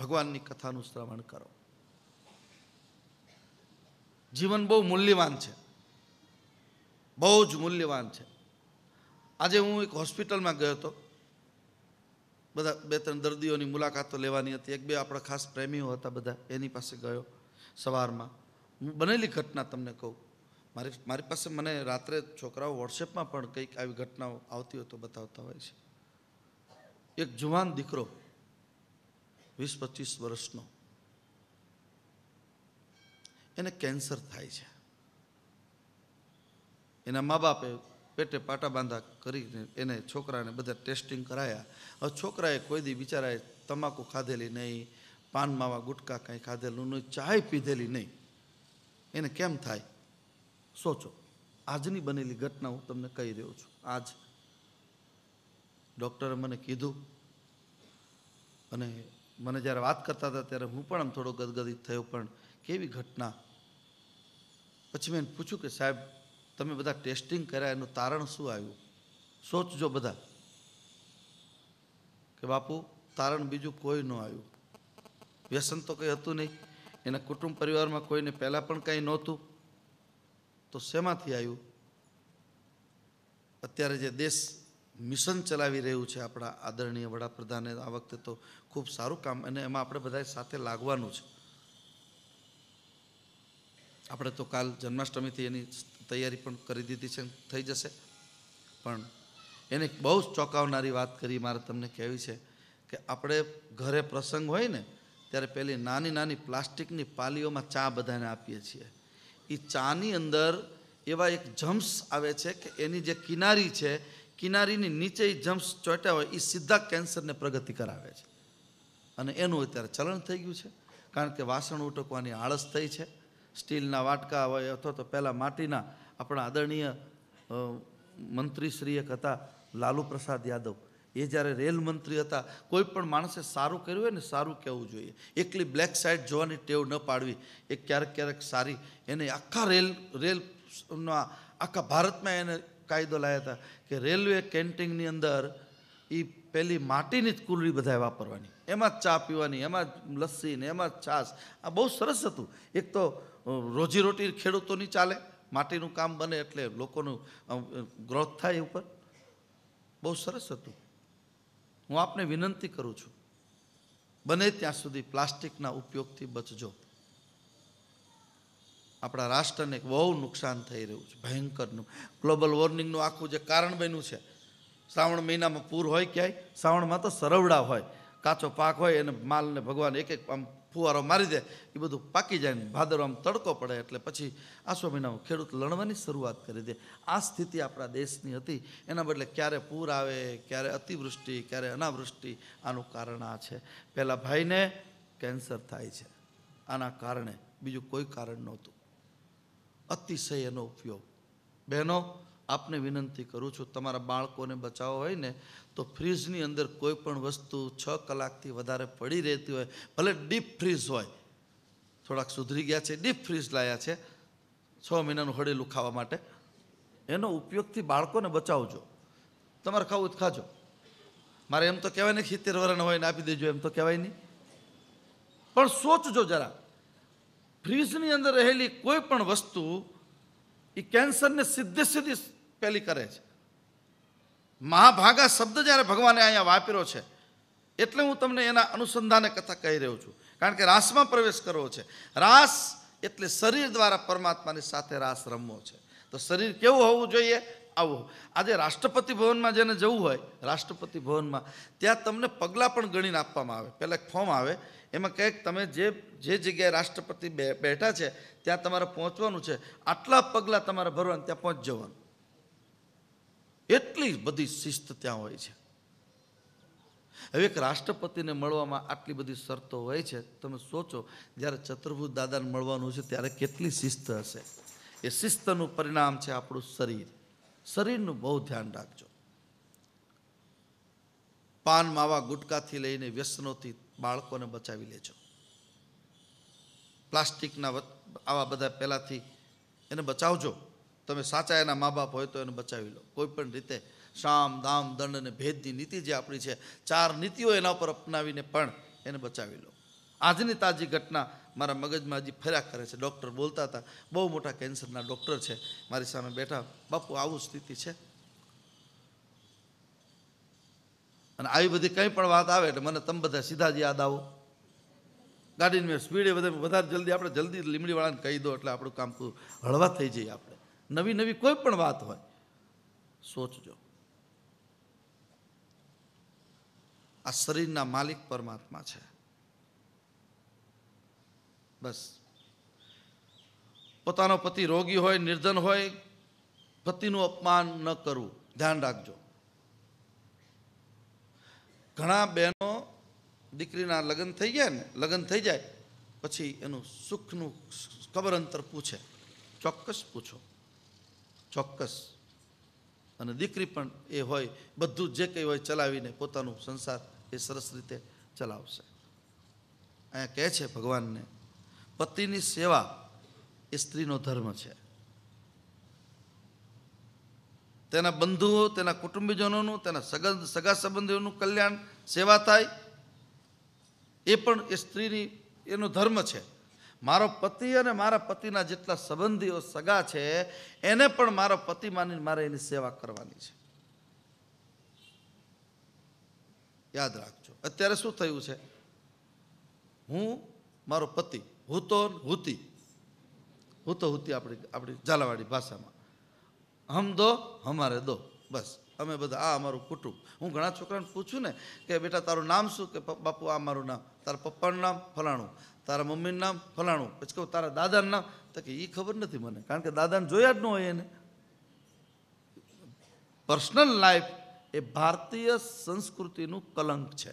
ભગવાનની કથાનું શ્રવણ કરો જીવન બહુ મૂલ્યવાન છે બહુ જ મૂલ્યવાન છે આજે હું એક હોસ્પિટલમાં ગયો હતો બધા બે ત્રણ દર્દીઓની મુલાકાતો લેવાની હતી એક બે આપણા ખાસ પ્રેમીઓ હતા બધા એની પાસે ગયો સવારમાં હું બનેલી ઘટના તમને કહું મારી મારી પાસે મને રાત્રે છોકરાઓ વોટ્સએપમાં પણ કંઈક આવી ઘટનાઓ આવતી હોય તો બતાવતા હોય છે એક જુવાન દીકરો વીસ પચીસ વર્ષનો એને કેન્સર થાય છે એના મા બાપે પેટે પાટા બાંધા કરીને એને છોકરાને બધા ટેસ્ટિંગ કરાયા હવે છોકરાએ કોઈ દી બિચારાએ તમાકુ ખાધેલી નહીં પાન માવા ગુટકા કાંઈ ખાધેલું નહીં ચાય પીધેલી નહીં એને કેમ થાય સોચો આજની બનેલી ઘટના હું તમને કહી રહ્યો છું આજ ડૉક્ટરે મને કીધું અને મને જ્યારે વાત કરતા હતા ત્યારે હું પણ આમ થોડો ગદગદિત થયો પણ કેવી ઘટના પછી મેં પૂછ્યું કે સાહેબ તમે બધા ટેસ્ટિંગ કર્યા એનું તારણ શું આવ્યું સોચજો બધા કે બાપુ તારણ બીજું કોઈ ન આવ્યું વ્યસન તો કંઈ હતું નહીં એના કુટુંબ પરિવારમાં કોઈને પહેલાં પણ કંઈ નહોતું તો શેમાંથી આવ્યું અત્યારે જે દેશ મિશન ચલાવી રહ્યું છે આપણા આદરણીય વડાપ્રધાને આ વખતે તો ખૂબ સારું કામ અને એમાં આપણે બધા સાથે લાગવાનું છે આપણે તો કાલ જન્માષ્ટમીથી એની તૈયારી પણ કરી દીધી છે થઈ જશે પણ એને બહુ જ ચોંકાવનારી વાત કરી મારે તમને કહેવી છે કે આપણે ઘરે પ્રસંગ હોય ને ત્યારે પેલી નાની નાની પ્લાસ્ટિકની પાલીઓમાં ચા બધાને આપીએ છીએ એ ચાની અંદર એવા એક જમ્સ આવે છે કે એની જે કિનારી છે કિનારીની નીચે જમ્સ ચોંટ્યા હોય એ સીધા કેન્સરને પ્રગતિ કરાવે છે અને એનું અત્યારે ચલણ થઈ ગયું છે કારણ કે વાસણ ઉટકવાની આળસ થઈ છે સ્ટીલના વાટકા હોય અથવા તો પહેલાં માટીના આપણા આદરણીય મંત્રીશ્રી એક હતા લાલુ પ્રસાદ યાદવ એ જ્યારે રેલ મંત્રી હતા કોઈ પણ માણસે સારું કર્યું હોય ને સારું કહેવું જોઈએ એકલી બ્લેક સાઇડ જોવાની ટેવ ન પાડવી એ ક્યારેક ક્યારેક સારી એને આખા રેલ રેલના આખા ભારતમાં એને કાયદો લાયા હતા કે રેલવે કેન્ટીનની અંદર એ પહેલી માટીની જ કુલરી બધાએ વાપરવાની એમાં જ ચા પીવાની એમાં જ લસ્સી ને એમાં જ છાશ આ બહુ સરસ હતું એક તો રોજીરોટી ખેડૂતોની ચાલે માટીનું કામ બને એટલે લોકોનું ગ્રોથ થાય ઉપર બહુ સરસ હતું હું આપને વિનંતી કરું છું બને ત્યાં સુધી પ્લાસ્ટિકના ઉપયોગથી બચજો આપણા રાષ્ટ્રને બહુ નુકસાન થઈ રહ્યું છે ભયંકરનું ગ્લોબલ વોર્મિંગનું આખું જે કારણ બન્યું છે શ્રાવણ મહિનામાં પૂર હોય ક્યાંય શ્રાવણમાં તો સરવડા હોય કાચો પાક હોય એને માલને ભગવાન એક એક આમ ફુવારો મારી દે એ બધું પાકી જાય ને ભાદરવા આમ તડકો પડે એટલે પછી આસો મહિનામાં ખેડૂત લણવાની શરૂઆત કરી દે આ સ્થિતિ આપણા દેશની હતી એના બદલે ક્યારે પૂર આવે ક્યારે અતિવૃષ્ટિ ક્યારે અનાવૃષ્ટિ આનું કારણ આ છે પહેલાં ભાઈને કેન્સર થાય છે આના કારણે બીજું કોઈ કારણ નહોતું અતિશય એનો ઉપયોગ બહેનો આપને વિનંતી કરું છું તમારા બાળકોને બચાવો હોય ને તો ફ્રીજની અંદર કોઈ પણ વસ્તુ છ કલાકથી વધારે પડી રહેતી હોય ભલે ડીપ ફ્રીજ હોય થોડાક સુધરી ગયા છે ડીપ ફ્રીજ લાયા છે છ મહિનાનું હળેલું ખાવા માટે એનો ઉપયોગથી બાળકોને બચાવજો તમારે ખાવું જ ખાજો મારે એમ તો કહેવાય ને ખીતેર વરણ હોય ને આપી દેજો એમ તો કહેવાય નહીં પણ સોચજો જરા ફ્રીજની અંદર રહેલી કોઈ પણ વસ્તુ એ કેન્સરને સીધે સીધી પેલી કરે છે મહાભાગા શબ્દ જ્યારે ભગવાને અહીંયા વાપર્યો છે એટલે હું તમને એના અનુસંધાને કથા કહી રહ્યો છું કારણ કે રાસમાં પ્રવેશ કરવો છે રાસ એટલે શરીર દ્વારા પરમાત્માની સાથે રાસ રમવો છે તો શરીર કેવું હોવું જોઈએ આવો આજે રાષ્ટ્રપતિ ભવનમાં જેને જવું હોય રાષ્ટ્રપતિ ભવનમાં ત્યાં તમને પગલાં પણ ગણીને આપવામાં આવે પહેલાં એક ફોર્મ આવે એમાં કંઈક તમે જે જે જગ્યાએ રાષ્ટ્રપતિ બેઠા છે ત્યાં તમારે પહોંચવાનું છે આટલા પગલાં તમારે ભરવાનું ત્યાં પહોંચ જવાનું એટલી બધી શિસ્ત ત્યાં હોય છે હવે એક રાષ્ટ્રપતિને મળવામાં આટલી બધી શરતો હોય છે તમે સોચો જ્યારે ચતુર્ભુજ દાદાને મળવાનું છે ત્યારે કેટલી શિસ્ત હશે એ શિસ્તનું પરિણામ છે આપણું શરીર શરીરનું બહુ ધ્યાન રાખજો પાન માવા ગુટકાથી લઈને વ્યસનોથી બાળકોને બચાવી લેજો પ્લાસ્ટિકના આવા બધા પહેલાંથી એને બચાવજો તમે સાચા એના મા બાપ હોય તો એને બચાવી લો કોઈપણ રીતે શામ દામ દંડ અને ભેદની નીતિ જે આપણી છે ચાર નીતિઓ એના ઉપર અપનાવીને પણ એને બચાવી લો આજની તાજી ઘટના મારા મગજમાં હજી ફર્યા કરે છે ડૉક્ટર બોલતા હતા બહુ મોટા કેન્સરના ડૉક્ટર છે મારી સામે બેઠા બાપુ આવું સ્થિતિ છે અને આવી બધી કંઈ પણ વાત આવે એટલે મને તમે બધા સીધા જ યાદ આવો ગાડીની મેં સ્પીડે બધા વધારે જલ્દી આપણે જલ્દી લીમડીવાળાને કહી દો એટલે આપણું કામ હળવા થઈ જઈએ આપણે નવી નવી કોઈ પણ વાત હોય સોચજો આ શરીરના માલિક પરમાત્મા છે બસ પોતાનો પતિ રોગી હોય નિર્ધન હોય પતિનું અપમાન ન કરવું ધ્યાન રાખજો ઘણા બહેનો દીકરીના લગ્ન થઈ ગયા ને લગ્ન થઈ જાય પછી એનું સુખનું ખબર અંતર પૂછે ચોક્કસ પૂછો ચોક્કસ અને દીકરી પણ એ હોય બધું જે કંઈ હોય ચલાવીને પોતાનું સંસાર એ સરસ રીતે ચલાવશે અહીંયા કહે છે ભગવાનને પતિની સેવા એ સ્ત્રીનો ધર્મ છે તેના બંધુઓ તેના કુટુંબીજનોનું તેના સગા સગા સંબંધીઓનું કલ્યાણ સેવા થાય એ પણ એ સ્ત્રીની એનો ધર્મ છે મારો પતિ અને મારા પતિના જેટલા સંબંધીઓ સગા છે એને પણ મારો પતિ માની મારે એની સેવા કરવાની છે યાદ રાખજો અત્યારે શું થયું છે હું મારો પતિ હુતો હુતી હુતો હુતિ આપણી આપણી ઝાલાવાડી ભાષામાં હમ દો હમારે દો બસ અમે બધા આ અમારું કુટુંબ હું ઘણા છોકરાને પૂછું ને કે બેટા તારું નામ શું કે બાપુ આ મારું નામ તારા પપ્પાનું નામ ફલાણું તારા મમ્મીનું નામ ફલાણું પછી કહું તારા દાદાનું નામ તો કે એ ખબર નથી મને કારણ કે દાદાને જોયા જ ન હોય એને પર્સનલ લાઈફ એ ભારતીય સંસ્કૃતિનું કલંક છે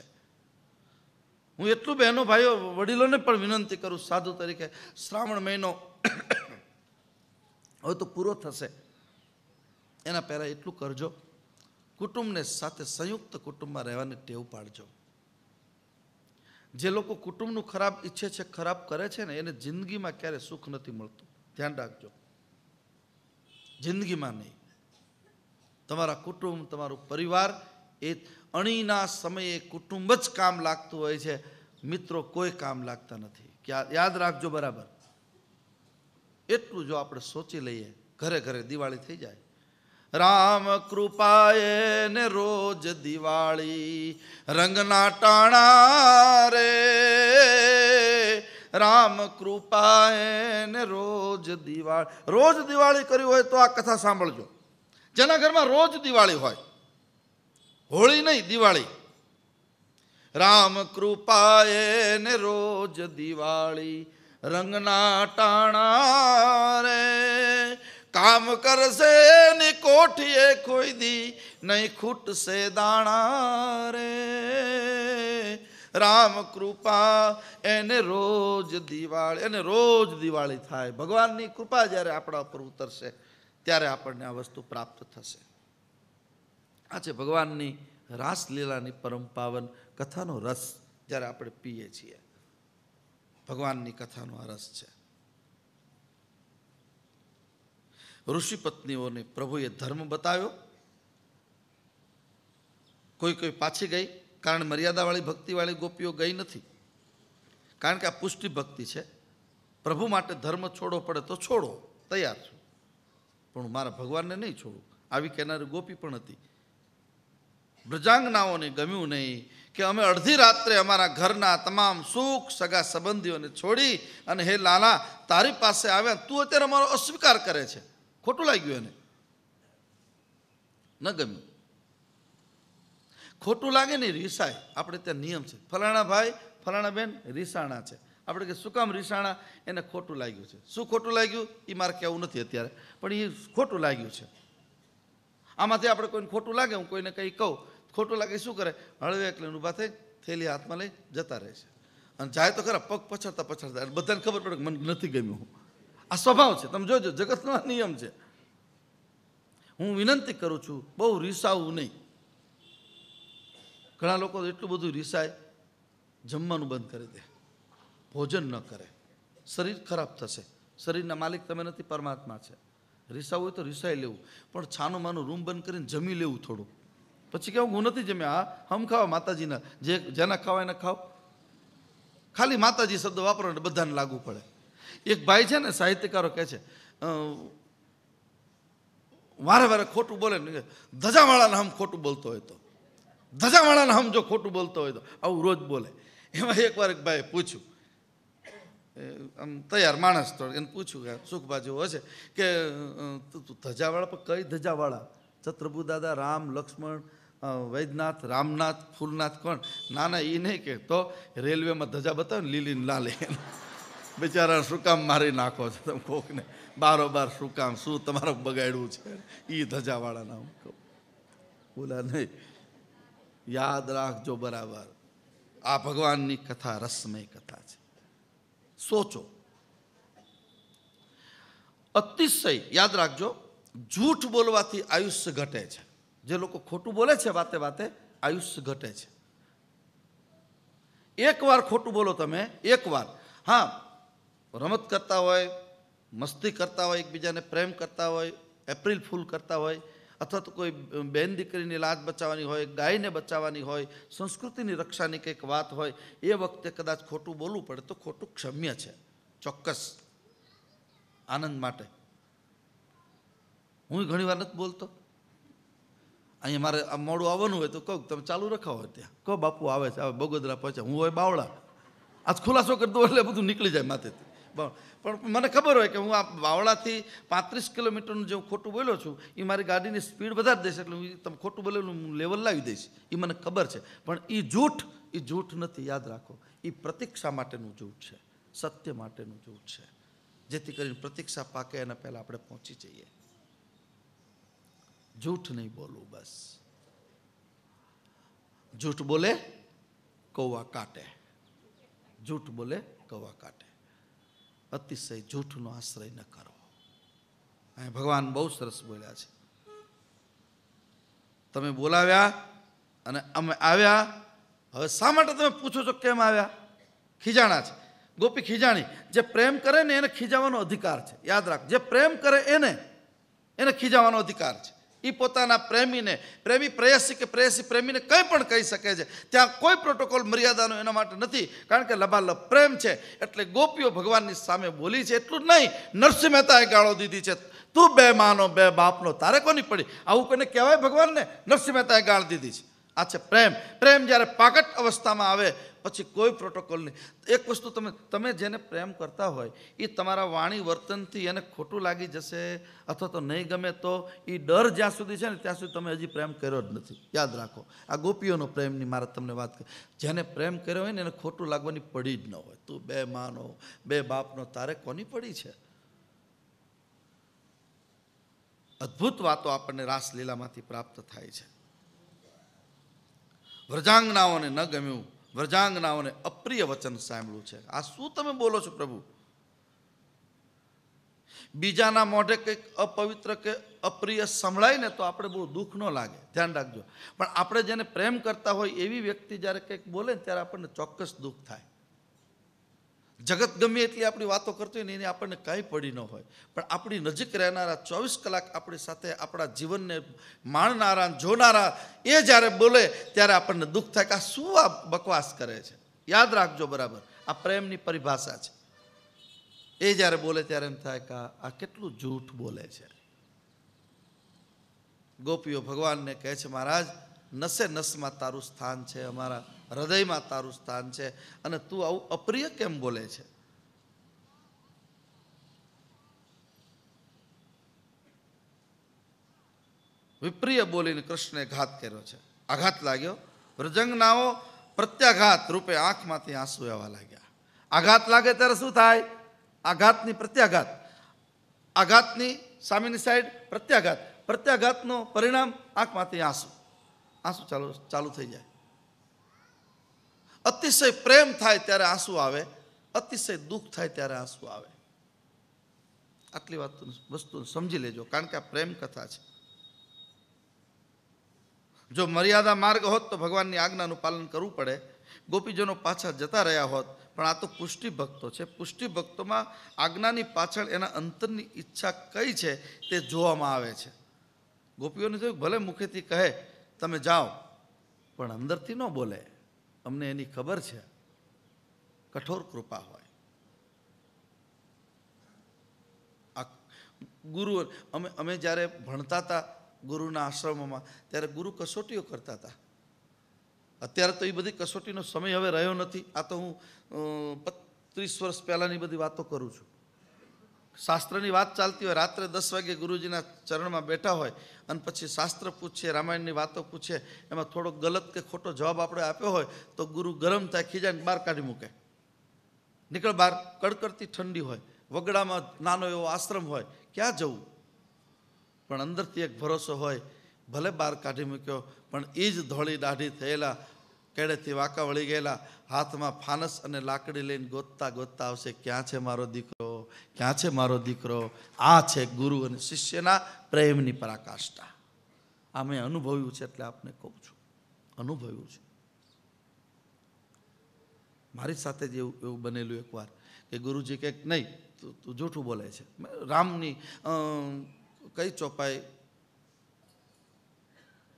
હું એટલું બહેનો ભાઈઓ વડીલોને પણ વિનંતી કરું સાધુ તરીકે શ્રાવણ મહિનો હવે તો પૂરો થશે એના પહેલાં એટલું કરજો કુટુંબને સાથે સંયુક્ત કુટુંબમાં રહેવાની ટેવ પાડજો જે લોકો કુટુંબનું ખરાબ ઈચ્છે છે ખરાબ કરે છે ને એને જિંદગીમાં ક્યારે સુખ નથી મળતું ધ્યાન રાખજો જિંદગીમાં નહીં તમારા કુટુંબ તમારો પરિવાર એ અણીના સમયે કુટુંબ જ કામ લાગતું હોય છે મિત્રો કોઈ કામ લાગતા નથી યાદ રાખજો બરાબર એટલું જો આપણે સોચી લઈએ ઘરે ઘરે દિવાળી થઈ જાય રામ કૃપાએ ને રોજ દિવાળી રંગના ટાણા રે રામ કૃપાએ ને રોજ દિવાળી રોજ દિવાળી કરી હોય તો આ કથા સાંભળજો જેના ઘરમાં રોજ દિવાળી હોય હોળી નહીં દિવાળી રામ કૃપા ને રોજ દિવાળી રંગના ટાણા રે કામ કરશે ને કોઠીએ ખોઈ દી નહીં ખૂટશે દાણા રે રામ કૃપા એને રોજ દિવાળી એને રોજ દિવાળી થાય ભગવાનની કૃપા જ્યારે આપણા ઉપર ઉતરશે ત્યારે આપણને આ વસ્તુ પ્રાપ્ત થશે આ છે ભગવાનની રાસલીલાની પરમ પાવન કથાનો રસ જ્યારે આપણે પીએ છીએ ભગવાનની કથાનો આ રસ છે ઋષિ પત્નીઓને પ્રભુએ ધર્મ બતાવ્યો કોઈ કોઈ પાછી ગઈ કારણ મર્યાદાવાળી ભક્તિવાળી ગોપીઓ ગઈ નથી કારણ કે આ પુષ્ટિ ભક્તિ છે પ્રભુ માટે ધર્મ છોડવો પડે તો છોડો તૈયાર છું પણ હું મારા ભગવાનને નહીં છોડું આવી કહેનારી ગોપી પણ હતી ભ્રજાંગનાઓને ગમ્યું નહીં કે અમે અડધી રાત્રે અમારા ઘરના તમામ સુખ સગા સંબંધીઓને છોડી અને હે લાલા તારી પાસે આવ્યા તું અત્યારે અમારો અસ્વીકાર કરે છે ખોટું લાગ્યું એને ન ગમ્યું ખોટું લાગે ને રીસાય આપણે ત્યાં નિયમ છે ફલાણા ભાઈ ફલાણા બેન રીસાણા છે આપણે કે શું કામ રીસાણા એને ખોટું લાગ્યું છે શું ખોટું લાગ્યું એ મારે કહેવું નથી અત્યારે પણ એ ખોટું લાગ્યું છે આમાંથી આપણે કોઈને ખોટું લાગે હું કોઈને કંઈ કહું ખોટું લાગે શું કરે હળવે એટલે ઊભા થઈ થેલી હાથમાં લઈ જતા રહે છે અને જાય તો ખરા પગ પછડતા પછાડતા બધાને ખબર પડે કે મને નથી ગમ્યું હું આ સ્વભાવ છે તમે જોજો જગતનો નિયમ છે હું વિનંતી કરું છું બહુ રીસાવું નહીં ઘણા લોકો એટલું બધું રીસાય જમવાનું બંધ કરી દે ભોજન ન કરે શરીર ખરાબ થશે શરીરના માલિક તમે નથી પરમાત્મા છે રિસાવું હોય તો રિસાઈ લેવું પણ છાનું માનું રૂમ બંધ કરીને જમી લેવું થોડું પછી કેવું હું નથી જમ્યા હા હમ ખાવા માતાજીના જે જેના ખાવા એને ખાવ ખાલી માતાજી શબ્દ વાપરો ને બધાને લાગુ પડે એક ભાઈ છે ને સાહિત્યકારો કહે છે વારે વારે ખોટું બોલે ને ધજાવાળાને હમ ખોટું બોલતો હોય તો ધજાવાળાને હમ જો ખોટું બોલતો હોય તો આવું રોજ બોલે એમાં એકવાર એક ભાઈએ પૂછ્યું આમ તૈયાર માણસ તો એને પૂછ્યું કે સુખબા જેવો હશે કે તું ધજાવાળા પણ કઈ ધજાવાળા છત્રભુ દાદા રામ લક્ષ્મણ વૈદ્યનાથ રામનાથ ફૂલનાથ કોણ ના ના એ નહીં કે તો રેલવેમાં ધજા બતાવે ને લીલી લાલે બિચારા શું કામ મારી નાખો છો તમે કોકને બારોબાર શું કામ શું તમારું બગાડ્યું છે એ ધજાવાળાના હું કહું બોલા નહીં યાદ રાખજો બરાબર આ ભગવાનની કથા રસમય કથા છે સોચો અતિશય યાદ રાખજો જૂઠ બોલવાથી આયુષ્ય ઘટે છે જે લોકો ખોટું બોલે છે વાતે વાતે આયુષ્ય ઘટે છે એકવાર ખોટું બોલો તમે એકવાર હા રમત કરતા હોય મસ્તી કરતા હોય એકબીજાને પ્રેમ કરતા હોય એપ્રિલ ફૂલ કરતા હોય અથવા તો કોઈ બેન દીકરીની લાજ બચાવવાની હોય ગાયને બચાવવાની હોય સંસ્કૃતિની રક્ષાની કંઈક વાત હોય એ વખતે કદાચ ખોટું બોલવું પડે તો ખોટું ક્ષમ્ય છે ચોક્કસ આનંદ માટે હું ઘણી વાર નથી બોલતો અહીંયા મારે મોડું આવવાનું હોય તો કહું તમે ચાલુ રખાવો ત્યાં કહો બાપુ આવે છે આવે બગોદરા પહોંચે હું હોય બાવળા આજ ખુલાસો કરતો એટલે બધું નીકળી જાય માથેથી પણ મને ખબર હોય કે હું આ વાવડાથી પાંત્રીસ કિલોમીટરનું જે હું ખોટું બોલ્યો છું એ મારી ગાડીની સ્પીડ વધારી દઈશ એટલે હું તમે ખોટું બોલેલું હું લેવલ લાવી દઈશ એ મને ખબર છે પણ એ જૂઠ એ જૂઠ નથી યાદ રાખો એ પ્રતીક્ષા માટેનું જૂઠ છે સત્ય માટેનું જૂઠ છે જેથી કરીને પ્રતીક્ષા પાકે એના પહેલાં આપણે પહોંચી જઈએ જૂઠ નહીં બોલવું બસ જૂઠ બોલે કૌવા કાટે જૂઠ બોલે કૌવા કાટે અતિશય જૂઠનો આશ્રય ન કરો અહીં ભગવાન બહુ સરસ બોલ્યા છે તમે બોલાવ્યા અને અમે આવ્યા હવે શા માટે તમે પૂછો છો કેમ આવ્યા ખીજાણા છે ગોપી ખીજાણી જે પ્રેમ કરે ને એને ખીજાવાનો અધિકાર છે યાદ રાખ જે પ્રેમ કરે એને એને ખીજાવાનો અધિકાર છે એ પોતાના પ્રેમીને પ્રેમી પ્રેયસી કે પ્રેયસી પ્રેમીને કંઈ પણ કહી શકે છે ત્યાં કોઈ પ્રોટોકોલ મર્યાદાનો એના માટે નથી કારણ કે લભાલભ પ્રેમ છે એટલે ગોપીઓ ભગવાનની સામે બોલી છે એટલું જ નહીં નરસિંહ મહેતાએ ગાળો દીધી છે તું બે માનો બે બાપનો તારે કોની પડી આવું કોઈને કહેવાય ભગવાનને નરસિંહ મહેતાએ ગાળ દીધી છે આ છે પ્રેમ પ્રેમ જ્યારે પાકટ અવસ્થામાં આવે પછી કોઈ પ્રોટોકોલ નહીં એક વસ્તુ તમે તમે જેને પ્રેમ કરતા હોય એ તમારા વાણી વર્તનથી એને ખોટું લાગી જશે અથવા તો નહીં ગમે તો એ ડર જ્યાં સુધી છે ને ત્યાં સુધી તમે હજી પ્રેમ કર્યો જ નથી યાદ રાખો આ ગોપીઓનો પ્રેમની મારે તમને વાત કરી જેને પ્રેમ કર્યો હોય ને એને ખોટું લાગવાની પડી જ ન હોય તું બે માનો બે બાપનો તારે કોની પડી છે અદ્ભુત વાતો આપણને રાસલીલામાંથી પ્રાપ્ત થાય છે વ્રજાંગનાઓને ન ગમ્યું વ્રજાંગનાઓને અપ્રિય વચન સાંભળ્યું છે આ શું તમે બોલો છો પ્રભુ બીજાના મોઢે કંઈક અપવિત્ર કે અપ્રિય સંભળાય ને તો આપણે બહુ દુઃખ ન લાગે ધ્યાન રાખજો પણ આપણે જેને પ્રેમ કરતા હોય એવી વ્યક્તિ જ્યારે કંઈક બોલે ત્યારે આપણને ચોક્કસ દુઃખ થાય જગત ગમે એટલી આપણી વાતો કરતી હોય ને એની આપણને કાંઈ પડી ન હોય પણ આપણી નજીક રહેનારા ચોવીસ કલાક આપણી સાથે આપણા જીવનને માણનારા જોનારા એ જ્યારે બોલે ત્યારે આપણને દુઃખ થાય કે આ શું આ બકવાસ કરે છે યાદ રાખજો બરાબર આ પ્રેમની પરિભાષા છે એ જ્યારે બોલે ત્યારે એમ થાય કે આ કેટલું જૂઠ બોલે છે ગોપીઓ ભગવાનને કહે છે મહારાજ નસે નસમાં તારું સ્થાન છે અમારા હૃદયમાં તારું સ્થાન છે અને તું આવું અપ્રિય કેમ બોલે છે વિપ્રિય બોલીને કૃષ્ણે ઘાત કર્યો છે આઘાત લાગ્યો વૃજંગનાઓ પ્રત્યાઘાત રૂપે આંખમાંથી આંસુ આવવા લાગ્યા આઘાત લાગે ત્યારે શું થાય આઘાતની પ્રત્યાઘાત આઘાતની સામેની સાઈડ પ્રત્યાઘાત પ્રત્યાઘાતનો પરિણામ આંખમાંથી આંસુ આંસુ ચાલુ ચાલુ થઈ જાય અતિશય પ્રેમ થાય ત્યારે આંસુ આવે અતિશય દુઃખ થાય ત્યારે આંસુ આવે આટલી વાત વસ્તુ સમજી લેજો કારણ કે આ પ્રેમ કથા છે જો મર્યાદા માર્ગ હોત તો ભગવાનની આજ્ઞાનું પાલન કરવું પડે ગોપીજનો પાછા જતા રહ્યા હોત પણ આ તો પુષ્ટિ ભક્તો છે પુષ્ટિ ભક્તોમાં આજ્ઞાની પાછળ એના અંતરની ઈચ્છા કઈ છે તે જોવામાં આવે છે ગોપીઓને થયું ભલે મુખેથી કહે તમે જાઓ પણ અંદરથી ન બોલે અમને એની ખબર છે કઠોર કૃપા હોય આ ગુરુ અમે અમે જ્યારે ભણતા હતા ગુરુના આશ્રમમાં ત્યારે ગુરુ કસોટીઓ કરતા હતા અત્યારે તો એ બધી કસોટીનો સમય હવે રહ્યો નથી આ તો હું ત્રીસ વર્ષ પહેલાંની બધી વાતો કરું છું શાસ્ત્રની વાત ચાલતી હોય રાત્રે દસ વાગે ગુરુજીના ચરણમાં બેઠા હોય અને પછી શાસ્ત્ર પૂછે રામાયણની વાતો પૂછે એમાં થોડો ગલત કે ખોટો જવાબ આપણે આપ્યો હોય તો ગુરુ ગરમ થાય ખીજાને બહાર કાઢી મૂકે નીકળ બહાર કડકડતી ઠંડી હોય વગડામાં નાનો એવો આશ્રમ હોય ક્યાં જવું પણ અંદરથી એક ભરોસો હોય ભલે બહાર કાઢી મૂક્યો પણ એ જ ધોળી દાઢી થયેલા કેડેથી વાંકા વળી ગયેલા હાથમાં ફાનસ અને લાકડી લઈને ગોતતા ગોતતા આવશે ક્યાં છે મારો દીકરો ક્યાં છે મારો દીકરો આ છે ગુરુ અને શિષ્યના પ્રેમની પરાકાષ્ઠા આ મેં અનુભવ્યું છે એટલે આપને કહું છું અનુભવ્યું છે મારી સાથે જ એવું એવું બનેલું એકવાર કે ગુરુજી કંઈક નહીં તું તું જૂઠું બોલે છે રામની કઈ ચોપાઈ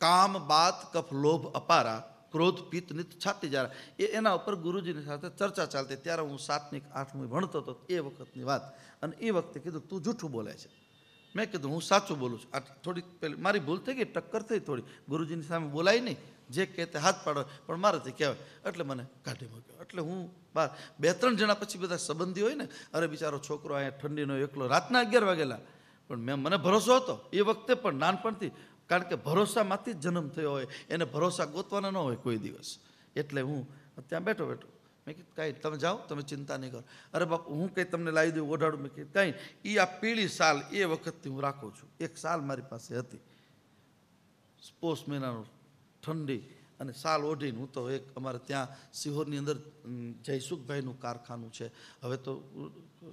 કામ બાત કફ લોભ અપારા ક્રોધ પિત્તની છાતી જરા એ એના ઉપર ગુરુજીની સાથે ચર્ચા ચાલતી ત્યારે હું સાતમી આઠમી ભણતો હતો એ વખતની વાત અને એ વખતે કીધું તું જૂઠું બોલે છે મેં કીધું હું સાચું બોલું છું આ થોડી પહેલી મારી ભૂલ થઈ ગઈ ટક્કર થઈ થોડી ગુરુજીની સામે બોલાય નહીં જે કહે તે હાથ પાડો પણ મારાથી કહેવાય એટલે મને કાઢી મૂક્યો એટલે હું બાર બે ત્રણ જણા પછી બધા સંબંધી હોય ને અરે બિચારો છોકરો અહીંયા ઠંડીનો એકલો રાતના અગિયાર વાગેલા પણ મેં મને ભરોસો હતો એ વખતે પણ નાનપણથી કારણ કે ભરોસામાંથી જ જન્મ થયો હોય એને ભરોસા ગોતવાના ન હોય કોઈ દિવસ એટલે હું ત્યાં બેઠો બેઠો મેં કીધું કાંઈ તમે જાઓ તમે ચિંતા નહીં કરો અરે બાપ હું કંઈ તમને લાવી દઉં ઓઢાડું મેં કીધું કાંઈ એ આ પીળી સાલ એ વખતથી હું રાખું છું એક સાલ મારી પાસે હતી પોષ મહિનાનો ઠંડી અને સાલ ઓઢીને હું તો એક અમારે ત્યાં સિહોરની અંદર જયસુખભાઈનું કારખાનું છે હવે તો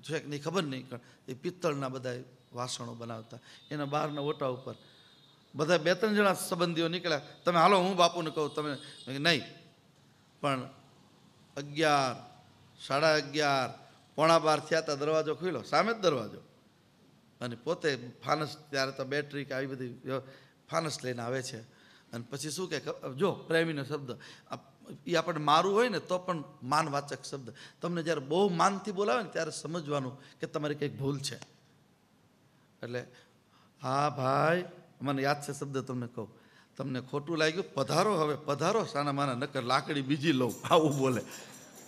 છે કે નહીં ખબર નહીં એ પિત્તળના બધા વાસણો બનાવતા એના બહારના ઓટા ઉપર બધા બે ત્રણ જણા સંબંધીઓ નીકળ્યા તમે હાલો હું બાપુને કહું તમે નહીં પણ અગિયાર સાડા અગિયાર પોણા બાર થયા હતા દરવાજો ખુલ્યો સામે જ દરવાજો અને પોતે ફાનસ ત્યારે તો બેટરી કે આવી બધી ફાનસ લઈને આવે છે અને પછી શું કહે જો પ્રેમીનો શબ્દ એ આપણને મારું હોય ને તો પણ માનવાચક શબ્દ તમને જ્યારે બહુ માનથી બોલાવે ને ત્યારે સમજવાનું કે તમારી કંઈક ભૂલ છે એટલે હા ભાઈ મને યાદ છે શબ્દ તમને કહું તમને ખોટું લાગ્યું પધારો હવે પધારો સાના માના નકર લાકડી બીજી લઉં આવું બોલે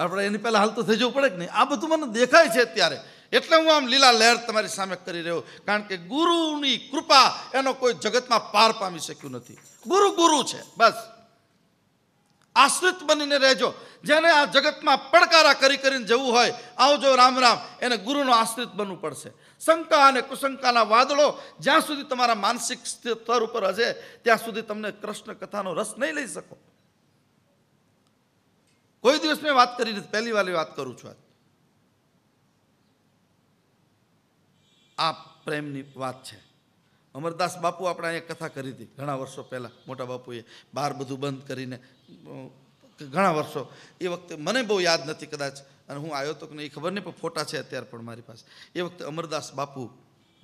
આપણે એની પહેલાં હાલ તો થઈ જવું પડે કે નહીં આ બધું મને દેખાય છે અત્યારે એટલે હું આમ લીલા લહેર તમારી સામે કરી રહ્યો કારણ કે ગુરુની કૃપા એનો કોઈ જગતમાં પાર પામી શક્યું નથી ગુરુ ગુરુ છે બસ આશ્રિત બનીને રહેજો જેને આ જગતમાં પડકારા કરી કરીને જવું હોય આવજો રામ રામ એને ગુરુનો આશ્રિત બનવું પડશે શંકા અને કુશંકાના વાદળો જ્યાં સુધી તમારા માનસિક સ્તર ઉપર હશે ત્યાં સુધી તમને કૃષ્ણ કથાનો રસ નહીં લઈ શકો કોઈ દિવસ મેં વાત કરી નથી પહેલી વાર વાત કરું છું આ પ્રેમની વાત છે અમરદાસ બાપુ આપણે અહીંયા કથા કરી હતી ઘણા વર્ષો પહેલાં મોટા બાપુએ બહાર બધું બંધ કરીને ઘણા વર્ષો એ વખતે મને બહુ યાદ નથી કદાચ અને હું આવ્યો તો કે નહીં ખબર નહીં પણ ફોટા છે અત્યારે પણ મારી પાસે એ વખતે અમરદાસ બાપુ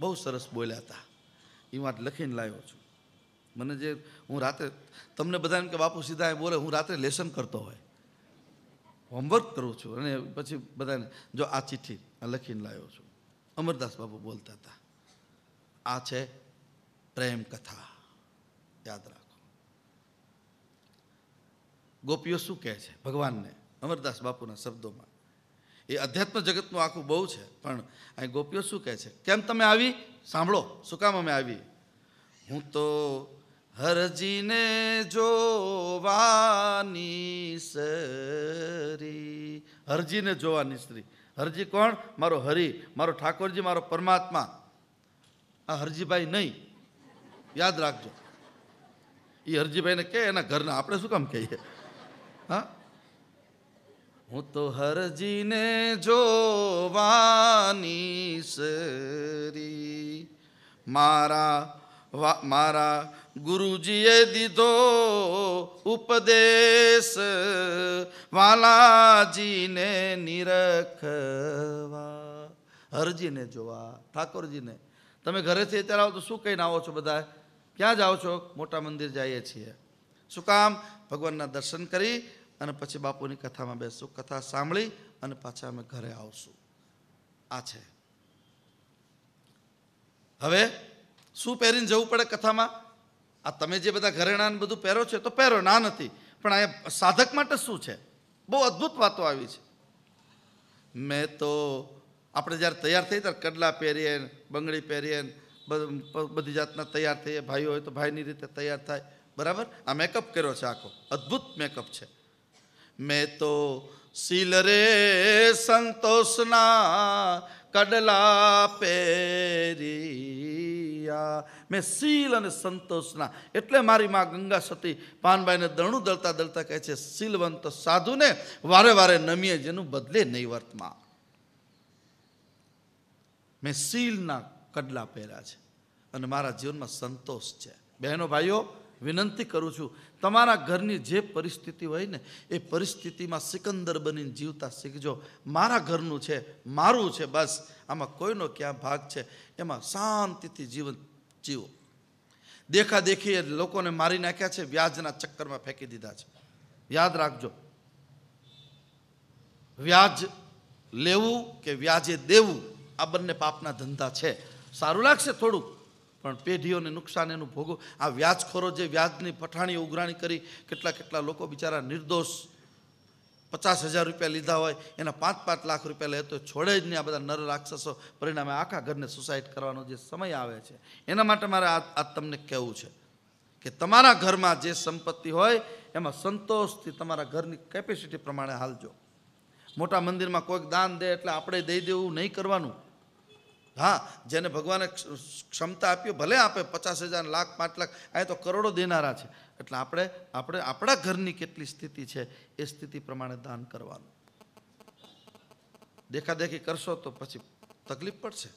બહુ સરસ બોલ્યા હતા એ વાત લખીને લાવ્યો છું મને જે હું રાત્રે તમને બધાને કે બાપુ સીધા બોલે હું રાત્રે લેસન કરતો હોય હોમવર્ક કરું છું અને પછી બધાને જો આ ચિઠ્ઠી લખીને લાવ્યો છું અમરદાસ બાપુ બોલતા હતા આ છે પ્રેમ કથા યાદ રાખો ગોપીઓ શું કહે છે ભગવાનને અમરદાસ બાપુના શબ્દોમાં એ અધ્યાત્મ જગતનું આખું બહુ છે પણ અહીં ગોપીઓ શું કહે છે કેમ તમે આવી સાંભળો શું કામ અમે આવી હું તો હરજીને જોવાની સરી હરજીને જોવાની સ્ત્રી હરજી કોણ મારો હરિ મારો ઠાકોરજી મારો પરમાત્મા આ હરજીભાઈ નહીં યાદ રાખજો એ હરજીભાઈને કહે એના ઘરના આપણે શું કામ કહીએ હા હું તો હરજીને જોવાની સરી મારા મારા ગુરુજીએ દીધો ઉપદેશ વાલાજીને નિરખવા હરજીને જોવા ઠાકોરજીને તમે ઘરેથી અત્યારે આવો તો શું કહીને આવો છો બધા ક્યાં જાઓ છો મોટા મંદિર જઈએ છીએ શું કામ ભગવાનના દર્શન કરી અને પછી બાપુની કથામાં બેસશું કથા સાંભળી અને પાછા અમે ઘરે આવશું આ છે હવે શું પહેરીને જવું પડે કથામાં આ તમે જે બધા ઘરેણાને બધું પહેરો છો તો પહેરો ના નથી પણ આ સાધક માટે શું છે બહુ અદ્ભુત વાતો આવી છે મેં તો આપણે જ્યારે તૈયાર થઈ ત્યારે કડલા પહેરીએ બંગડી પહેરીએ બધી જાતના તૈયાર થઈએ ભાઈઓ હોય તો ભાઈની રીતે તૈયાર થાય બરાબર આ મેકઅપ કર્યો છે આખો અદ્ભુત મેકઅપ છે મેં તો સીલ રે સંતોષના કડલા પેરિયા મેં સીલ અને સંતોષના એટલે મારી માં ગંગા સતી પાનભાઈને દણું દળતા દળતા કહે છે સીલવંત સાધુને વારે વારે નમીએ જેનું બદલે નહીં વર્તમાં મેં સીલના કડલા પહેર્યા છે અને મારા જીવનમાં સંતોષ છે બહેનો ભાઈઓ વિનંતી કરું છું તમારા ઘરની જે પરિસ્થિતિ હોય ને એ પરિસ્થિતિમાં સિકંદર બનીને જીવતા શીખજો મારા ઘરનું છે મારું છે બસ આમાં કોઈનો ક્યાં ભાગ છે એમાં શાંતિથી જીવન જીવો દેખાદેખી દેખી લોકોને મારી નાખ્યા છે વ્યાજના ચક્કરમાં ફેંકી દીધા છે યાદ રાખજો વ્યાજ લેવું કે વ્યાજે દેવું આ બંને પાપના ધંધા છે સારું લાગશે થોડુંક પણ પેઢીઓને નુકસાન એનું ભોગો આ વ્યાજખોરો જે વ્યાજની પઠાણી ઉઘરાણી કરી કેટલા કેટલા લોકો બિચારા નિર્દોષ પચાસ હજાર રૂપિયા લીધા હોય એના પાંચ પાંચ લાખ રૂપિયા લે તો છોડે જ નહીં આ બધા નર રાક્ષસો પરિણામે આખા ઘરને સુસાઇડ કરવાનો જે સમય આવે છે એના માટે મારે આ તમને કહેવું છે કે તમારા ઘરમાં જે સંપત્તિ હોય એમાં સંતોષથી તમારા ઘરની કેપેસિટી પ્રમાણે હાલજો મોટા મંદિરમાં કોઈક દાન દે એટલે આપણે દઈ દેવું નહીં કરવાનું હા જેને ભગવાને ક્ષમતા આપી ભલે આપે પચાસ હજાર લાખ પાંચ લાખ આ તો કરોડો દેનારા છે એટલે આપણે આપણે આપણા ઘરની કેટલી સ્થિતિ છે એ સ્થિતિ પ્રમાણે દાન કરવાનું દેખાદેખી કરશો તો પછી તકલીફ પડશે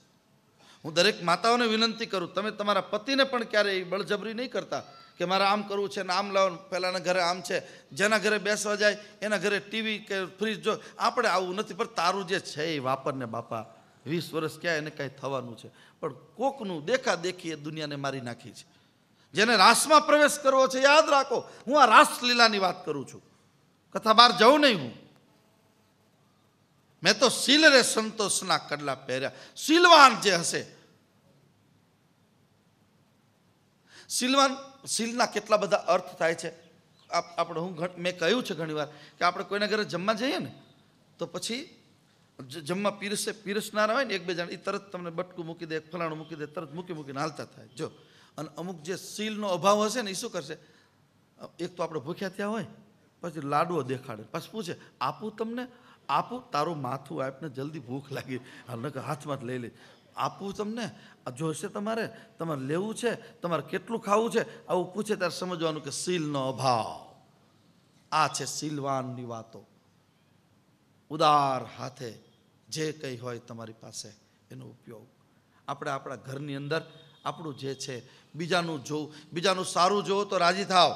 હું દરેક માતાઓને વિનંતી કરું તમે તમારા પતિને પણ ક્યારેય બળજબરી નહીં કરતા કે મારે આમ કરવું છે ને આમ લાવવાનું પહેલાંના ઘરે આમ છે જેના ઘરે બેસવા જાય એના ઘરે ટીવી કે ફ્રીજ જો આપણે આવું નથી પણ તારું જે છે એ વાપરને બાપા વીસ વર્ષ ક્યાં એને કાંઈ થવાનું છે પણ કોકનું દેખા દેખી એ દુનિયાને મારી નાખી છે જેને રાસમાં પ્રવેશ કરવો છે યાદ રાખો હું આ રાસલીલાની વાત કરું છું કથા બહાર જાઉં નહીં હું મેં તો સીલરે સંતોષના કડલા પહેર્યા સિલવાન જે હશે સિલવાન શીલના કેટલા બધા અર્થ થાય છે આપણે હું મેં કહ્યું છે ઘણીવાર કે આપણે કોઈના ઘરે જમવા જઈએ ને તો પછી જમવા પીરસે પીરસનારા હોય ને એક બે જણા એ તરત તમને બટકું મૂકી દે ફલાણું મૂકી દે તરત મૂકી મૂકીને હાલતા થાય જો અને અમુક જે સીલનો અભાવ હશે ને એ શું કરશે એક તો આપણે ભૂખ્યા ત્યાં હોય પછી લાડવો દેખાડે પછી પૂછે આપું તમને આપું તારું માથું આપને જલ્દી ભૂખ લાગી નકર હાથમાં જ લઈ લે આપું તમને જોશે તમારે તમારે લેવું છે તમારે કેટલું ખાવું છે આવું પૂછે ત્યારે સમજવાનું કે સીલનો અભાવ આ છે સીલવાનની વાતો ઉદાર હાથે જે કંઈ હોય તમારી પાસે એનો ઉપયોગ આપણે આપણા ઘરની અંદર આપણું જે છે બીજાનું જોવું બીજાનું સારું જોવું તો રાજી થાવ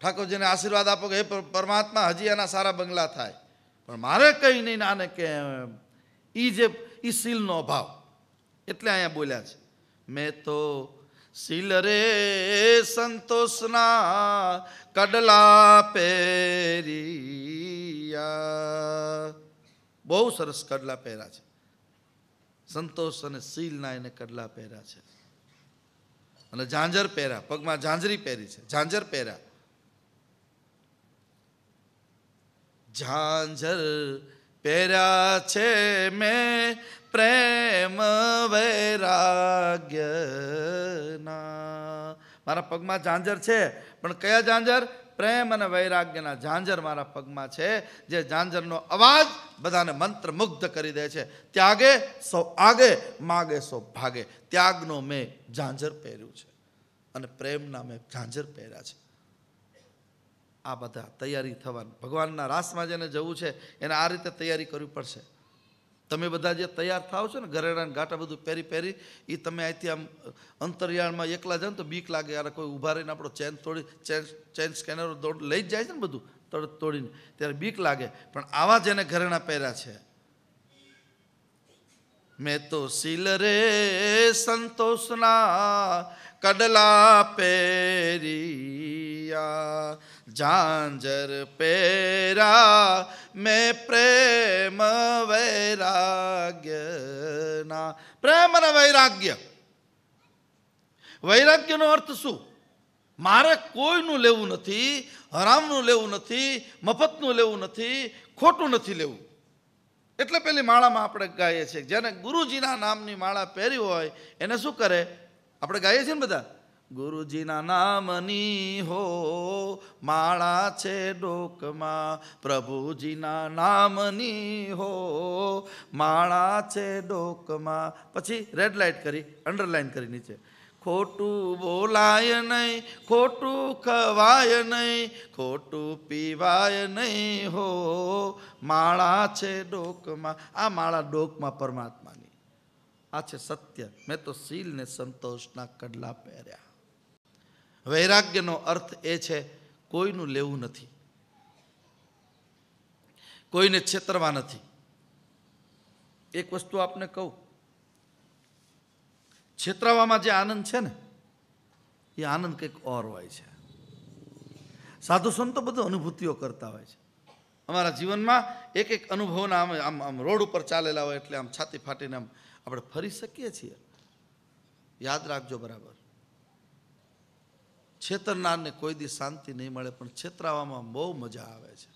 ઠાકોરજીને આશીર્વાદ આપો કે હે પરમાત્મા હજી એના સારા બંગલા થાય પણ મારે કંઈ નહીં આને કે એ જે એ સીલનો અભાવ એટલે અહીંયા બોલ્યા છે મેં તો શીલ રે સંતોષના કડલા પેરિયા બહુ સરસ કડલા પહેર્યા છે સંતોષ અને શીલના એને કડલા પહેર્યા છે અને ઝાંઝર પહેર્યા પગમાં ઝાંઝરી પહેરી છે ઝાંઝર પહેર્યા ઝાંઝર પહેર્યા છે મેં પ્રેમ વૈરાગ્યના મારા પગમાં ઝાંઝર છે પણ કયા ઝાંઝર પ્રેમ અને વૈરાગ્યના ઝાંઝર મારા પગમાં છે જે ઝાંઝરનો અવાજ બધાને મંત્ર મુગ્ધ કરી દે છે ત્યાગે સૌ આગે માગે સૌ ભાગે ત્યાગનો મેં ઝાંઝર પહેર્યું છે અને પ્રેમના મેં ઝાંઝર પહેર્યા છે આ બધા તૈયારી થવાની ભગવાનના રાસમાં જેને જવું છે એને આ રીતે તૈયારી કરવી પડશે તમે બધા જે તૈયાર થાવ છો ને ગરેડા ગાટા બધું પહેરી પહેરી એ તમે અહીંથી આમ અંતરિયાળમાં એકલા જાય ને તો બીક લાગે યાર કોઈ ઊભા રહીને આપણો ચેન તોડી ચેન ચેન સ્કેનર દોડ લઈ જ જાય છે ને બધું તરત તોડીને ત્યારે બીક લાગે પણ આવા જેને ઘરેણા પહેર્યા છે મેં તો સિલ રે સંતોષના કડલા પહેરિયા ઝાંઝર પેરા મેં પ્રેમ વૈરાગ્યના પ્રેમ અને વૈરાગ્ય વૈરાગ્યનો અર્થ શું મારે કોઈનું લેવું નથી હરામનું લેવું નથી મફતનું લેવું નથી ખોટું નથી લેવું એટલે પેલી માળામાં આપણે ગાઈએ છીએ જેને ગુરુજીના નામની માળા પહેરી હોય એને શું કરે આપણે ગાઈએ છીએ ને બધા ગુરુજીના નામની હો માળા છે ડોકમાં પ્રભુજીના નામની હો માળા છે ડોકમાં પછી રેડ લાઇટ કરી અંડરલાઇન કરી નીચે ખોટું બોલાય નહીં ખોટું ખવાય નહીં ખોટું પીવાય નહીં હો માળા છે ડોકમાં આ માળા ડોકમાં પરમાત્માની આ છે સત્ય મેં તો શીલને સંતોષના કડલા પહેર્યા વૈરાગ્યનો અર્થ એ છે કોઈનું લેવું નથી કોઈને છેતરવા નથી એક વસ્તુ આપને કહું છેતરાવામાં જે આનંદ છે ને એ આનંદ કંઈક ઓર હોય છે સાધુ સંતો બધું અનુભૂતિઓ કરતા હોય છે અમારા જીવનમાં એક એક અનુભવના આમ આમ આમ રોડ ઉપર ચાલેલા હોય એટલે આમ છાતી ફાટીને આમ આપણે ફરી શકીએ છીએ યાદ રાખજો બરાબર છેતરનારને કોઈ દી શાંતિ નહીં મળે પણ છેતરાવામાં બહુ મજા આવે છે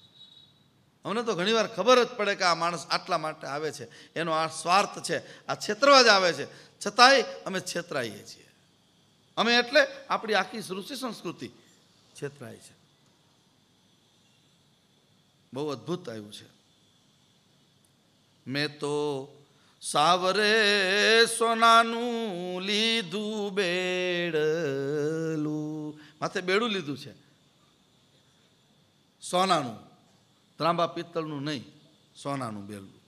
અમને તો ઘણીવાર ખબર જ પડે કે આ માણસ આટલા માટે આવે છે એનો આ સ્વાર્થ છે આ છેતરવા જ આવે છે છતાંય અમે છેતરાઈએ છીએ અમે એટલે આપણી આખી ઋષિ સંસ્કૃતિ છેતરાય છે બહુ અદ્ભુત આવ્યું છે મેં તો સાવરે સોનાનું લીધું બેડલું માથે બેડું લીધું છે સોનાનું ત્રાંબા પિત્તળનું નહીં સોનાનું બેડું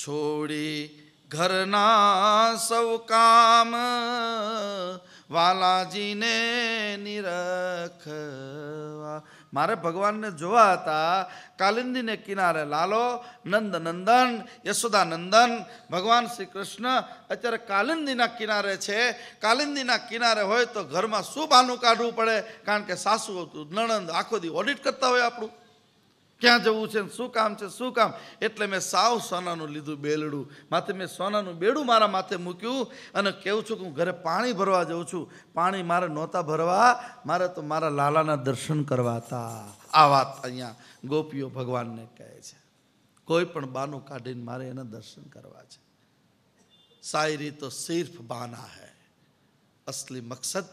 છોડી ઘરના સૌ કામ વાલાજીને નિરખવા મારે ભગવાનને જોવા હતા કાલિંદીને કિનારે લાલો નંદ નંદન યશોદા નંદન ભગવાન શ્રી કૃષ્ણ અત્યારે કાલિંદીના કિનારે છે કાલિંદીના કિનારે હોય તો ઘરમાં શું બહાનું કાઢવું પડે કારણ કે સાસુ નણંદ આખો દી ઓડિટ કરતા હોય આપણું ક્યાં જવું છે શું કામ છે શું કામ એટલે મેં સાવ સોનાનું લીધું બેલડું માથે મેં સોનાનું બેડું મારા માથે મૂક્યું અને કહું છું કે હું ઘરે પાણી ભરવા જઉં છું પાણી મારે નહોતા ભરવા મારે તો મારા લાલાના દર્શન કરવા હતા આ વાત અહીંયા ગોપીઓ ભગવાનને કહે છે કોઈ પણ બાનું કાઢીને મારે એના દર્શન કરવા છે શાયરી તો સિર્ફ બાના હૈ અસલી મકસદ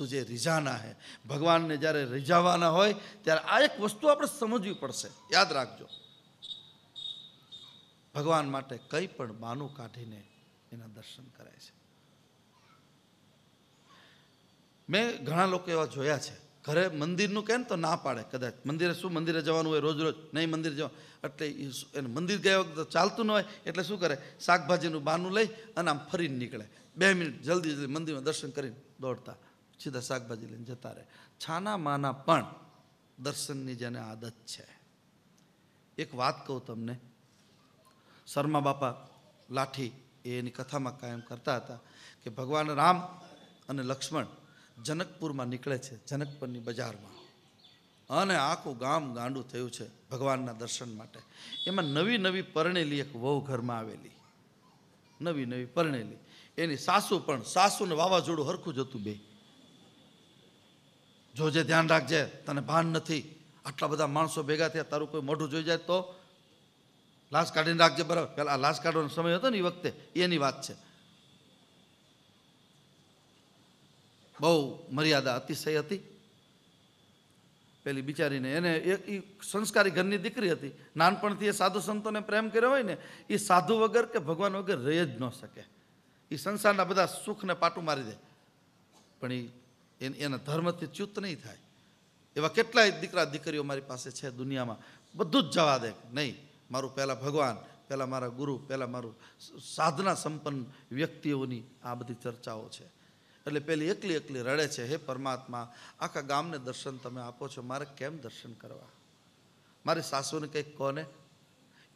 તુજે રીઝાના હે ભગવાનને જ્યારે રિઝાવાના હોય ત્યારે આ એક વસ્તુ આપણે સમજવી પડશે યાદ રાખજો ભગવાન માટે કંઈ પણ બાનું કાઢીને એના દર્શન કરાય છે મેં ઘણા લોકો એવા જોયા છે ઘરે મંદિરનું કહે ને તો ના પાડે કદાચ મંદિરે શું મંદિરે જવાનું હોય રોજ રોજ નહીં મંદિર જવા એટલે એને મંદિર ગયા વખત ચાલતું ન હોય એટલે શું કરે શાકભાજીનું બાનું લઈ અને આમ ફરીને નીકળે બે મિનિટ જલ્દી જલ્દી મંદિરમાં દર્શન કરીને દોડતા સીધા શાકભાજી લઈને જતા રહે છાના માના પણ દર્શનની જેને આદત છે એક વાત કહું તમને શર્મા બાપા લાઠી એ એની કથામાં કાયમ કરતા હતા કે ભગવાન રામ અને લક્ષ્મણ જનકપુરમાં નીકળે છે જનકપુરની બજારમાં અને આખું ગામ ગાંડું થયું છે ભગવાનના દર્શન માટે એમાં નવી નવી પરણેલી એક વહુ ઘરમાં આવેલી નવી નવી પરણેલી એની સાસુ પણ સાસુને વાવાઝોડું હરખું હતું બે જો જે ધ્યાન રાખજે તને ભાન નથી આટલા બધા માણસો ભેગા થયા તારું કોઈ મોઢું જોઈ જાય તો લાશ કાઢીને રાખજે બરાબર પહેલાં આ લાશ કાઢવાનો સમય હતો ને એ વખતે એની વાત છે બહુ મર્યાદા અતિશય હતી પેલી બિચારીને એને એ સંસ્કારી ઘરની દીકરી હતી નાનપણથી એ સાધુ સંતોને પ્રેમ કર્યો હોય ને એ સાધુ વગર કે ભગવાન વગર રહી જ ન શકે એ સંસારના બધા સુખને પાટું મારી દે પણ એ એના ધર્મથી ચ્યુત નહીં થાય એવા કેટલાય દીકરા દીકરીઓ મારી પાસે છે દુનિયામાં બધું જ જવા દે નહીં મારું પહેલાં ભગવાન પહેલાં મારા ગુરુ પહેલાં મારું સાધના સંપન્ન વ્યક્તિઓની આ બધી ચર્ચાઓ છે એટલે પેલી એકલી એકલી રડે છે હે પરમાત્મા આખા ગામને દર્શન તમે આપો છો મારે કેમ દર્શન કરવા મારી સાસુને કંઈક કોને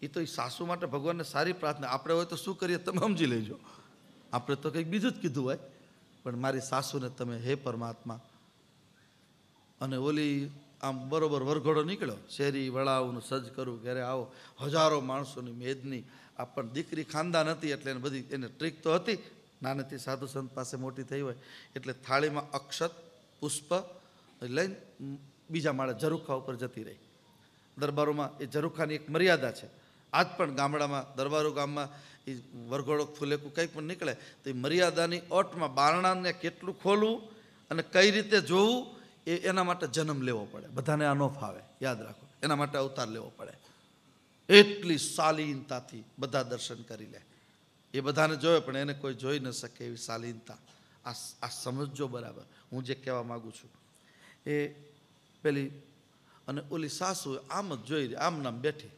એ તો એ સાસુ માટે ભગવાનને સારી પ્રાર્થના આપણે હોય તો શું કરીએ તમે સમજી લેજો આપણે તો કંઈક બીજું જ કીધું હોય પણ મારી સાસુને તમે હે પરમાત્મા અને ઓલી આમ બરોબર વરઘોડો નીકળ્યો શેરી વળાવું સજ્જ કરું ઘરે આવો હજારો માણસોની મેદની આ પણ દીકરી ખાનદાન હતી એટલે એને બધી એને ટ્રીક તો હતી નાનેથી સાધુ સંત પાસે મોટી થઈ હોય એટલે થાળીમાં અક્ષત પુષ્પ લઈને બીજા માળે ઝરૂખા ઉપર જતી રહી દરબારોમાં એ ઝરુખાની એક મર્યાદા છે આજ પણ ગામડામાં દરબારો ગામમાં એ વરઘોડો ફૂલેકું કંઈ પણ નીકળે તો એ મર્યાદાની ઓટમાં બારણાને કેટલું ખોલવું અને કઈ રીતે જોવું એ એના માટે જન્મ લેવો પડે બધાને આ ફાવે યાદ રાખો એના માટે અવતાર લેવો પડે એટલી શાલીનતાથી બધા દર્શન કરી લે એ બધાને જોવે પણ એને કોઈ જોઈ ન શકે એવી શાલીનતા આ આ સમજો બરાબર હું જે કહેવા માગું છું એ પેલી અને ઓલી સાસુ આમ જ જોઈ રહી આમ નામ બેઠી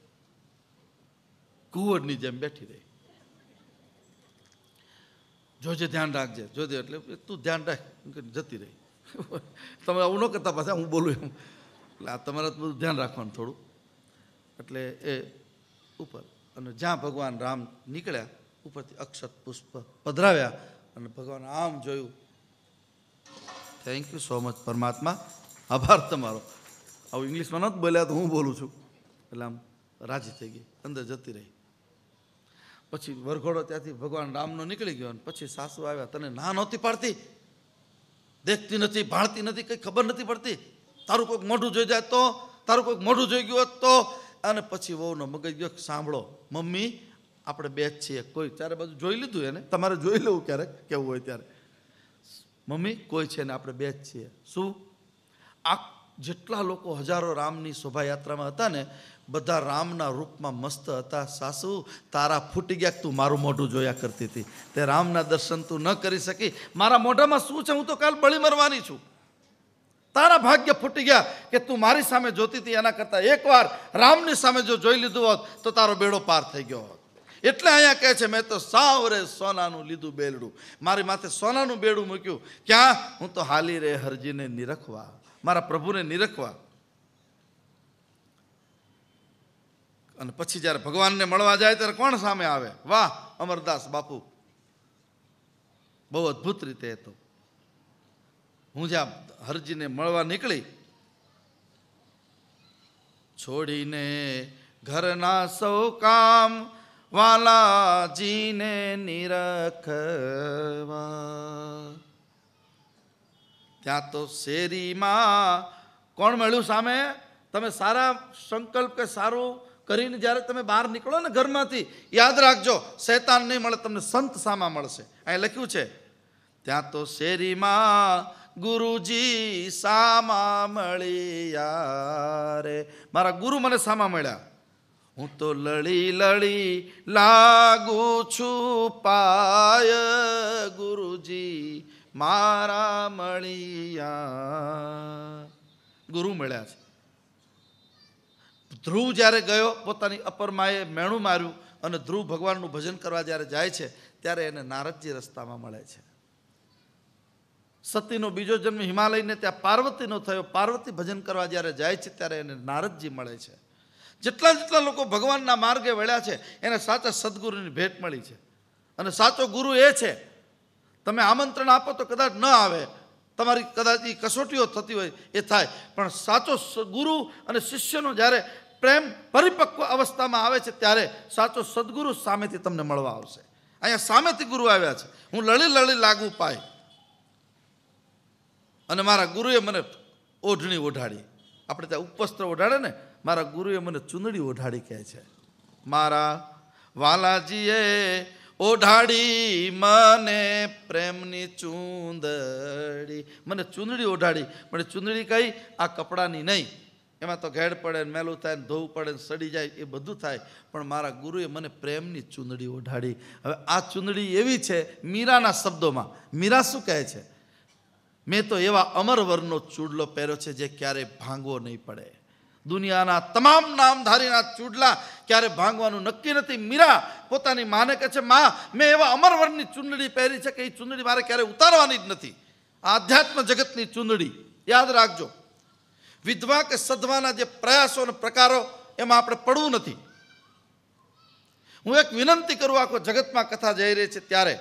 કુંવરની જેમ બેઠી રહી જોજે ધ્યાન રાખજે જોજે એટલે તું ધ્યાન રાખ જતી રહી તમે આવું ન કરતા પાછા હું બોલું એમ એટલે આ તમારે બધું ધ્યાન રાખવાનું થોડું એટલે એ ઉપર અને જ્યાં ભગવાન રામ નીકળ્યા ઉપરથી અક્ષત પુષ્પ પધરાવ્યા અને ભગવાન આમ જોયું થેન્ક યુ સો મચ પરમાત્મા આભાર તમારો આવું ઇંગ્લિશમાં નથી બોલ્યા તો હું બોલું છું એટલે આમ રાજી થઈ ગઈ અંદર જતી રહી પછી વરઘોડો ત્યાંથી ભગવાન રામનો નીકળી ગયો અને પછી સાસુ આવ્યા તને ના નહોતી પાડતી દેખતી નથી ભાણતી નથી કંઈ ખબર નથી પડતી તારું કોઈક મોઢું જોઈ જાય તો તારું કોઈક મોઢું જોઈ ગયું તો અને પછી વહુનો મગજ ગયો સાંભળો મમ્મી આપણે બે જ છીએ કોઈ ચારે બાજુ જોઈ લીધું એને તમારે જોઈ લેવું ક્યારેક કેવું હોય ત્યારે મમ્મી કોઈ છે ને આપણે બે જ છીએ શું આ જેટલા લોકો હજારો રામની શોભાયાત્રામાં હતા ને બધા રામના રૂપમાં મસ્ત હતા સાસુ તારા ફૂટી ગયા તું મારું મોઢું જોયા કરતી હતી તે રામના દર્શન તું ન કરી શકી મારા મોઢામાં શું છે હું તો કાલ બળી મરવાની છું તારા ભાગ્ય ફૂટી ગયા કે તું મારી સામે જોતી હતી એના કરતાં એકવાર રામની સામે જો જોઈ લીધું હોત તો તારો બેડો પાર થઈ ગયો હોત એટલે અહીંયા કહે છે મેં તો સાવરે સોનાનું લીધું બેલડું મારી માથે સોનાનું બેડું મૂક્યું ક્યાં હું તો હાલી રે હરજીને નિરખવા મારા પ્રભુને નિરખવા અને પછી જ્યારે ભગવાનને મળવા જાય ત્યારે કોણ સામે આવે વાહ અમરદાસ બાપુ બહુ અદ્ભુત રીતે હતો હું જ્યાં હરજીને મળવા નીકળી છોડીને ઘરના સૌ કામ વાલાજીને નિરખવા ત્યાં તો શેરીમાં કોણ મળ્યું સામે તમે સારા સંકલ્પ કે સારું કરીને જ્યારે તમે બહાર નીકળો ને ઘરમાંથી યાદ રાખજો શૈતાન નહીં મળે તમને સંત સામા મળશે અહીં લખ્યું છે ત્યાં તો શેરીમાં ગુરુજી સામા મળી યારે મારા ગુરુ મને સામા મળ્યા હું તો લળી લળી લાગુ છું પાય ગુરુજી મારા મળિયા ગુરુ મળ્યા છે ધ્રુવ જ્યારે ગયો પોતાની અપરમાએ મેણું માર્યું અને ધ્રુવ ભગવાનનું ભજન કરવા જ્યારે જાય છે ત્યારે એને નારદજી રસ્તામાં મળે છે સતીનો બીજો જન્મ હિમાલયને ત્યાં પાર્વતીનો થયો પાર્વતી ભજન કરવા જ્યારે જાય છે ત્યારે એને નારદજી મળે છે જેટલા જેટલા લોકો ભગવાનના માર્ગે વળ્યા છે એને સાચા સદગુરુની ભેટ મળી છે અને સાચો ગુરુ એ છે તમે આમંત્રણ આપો તો કદાચ ન આવે તમારી કદાચ એ કસોટીઓ થતી હોય એ થાય પણ સાચો ગુરુ અને શિષ્યનો જ્યારે પ્રેમ પરિપક્વ અવસ્થામાં આવે છે ત્યારે સાચો સદગુરુ સામેથી તમને મળવા આવશે અહીંયા સામેથી ગુરુ આવ્યા છે હું લળી લળી લાગુ પાય અને મારા ગુરુએ મને ઓઢણી ઓઢાડી આપણે ત્યાં ઉપવસ્ત્ર ઓઢાડે ને મારા ગુરુએ મને ચૂંદડી ઓઢાડી કહે છે મારા વાલાજીએ ઓઢાડી મને પ્રેમની ચૂંદડી મને ચૂંદડી ઓઢાડી મને ચૂંદડી કઈ આ કપડાની નહીં એમાં તો ઘેડ પડે ને મેલું થાય ને ધોવું પડે ને સડી જાય એ બધું થાય પણ મારા ગુરુએ મને પ્રેમની ચૂંદડી ઓઢાડી હવે આ ચૂંદડી એવી છે મીરાના શબ્દોમાં મીરા શું કહે છે મેં તો એવા અમરવરનો ચૂડલો પહેર્યો છે જે ક્યારેય ભાંગવો નહીં પડે દુનિયાના તમામ નામધારીના ચૂડલા ક્યારે ભાંગવાનું નક્કી નથી મીરા પોતાની માને કહે છે માં મેં એવા અમરવરની ચૂંદડી પહેરી છે કે એ ચૂંદડી મારે ક્યારે ઉતારવાની જ નથી આધ્યાત્મ જગતની ચૂંદડી યાદ રાખજો વિધવા કે સધવાના જે પ્રયાસો અને પ્રકારો એમાં આપણે પડવું નથી હું એક વિનંતી કરું આખો જગતમાં કથા જઈ રહી છે ત્યારે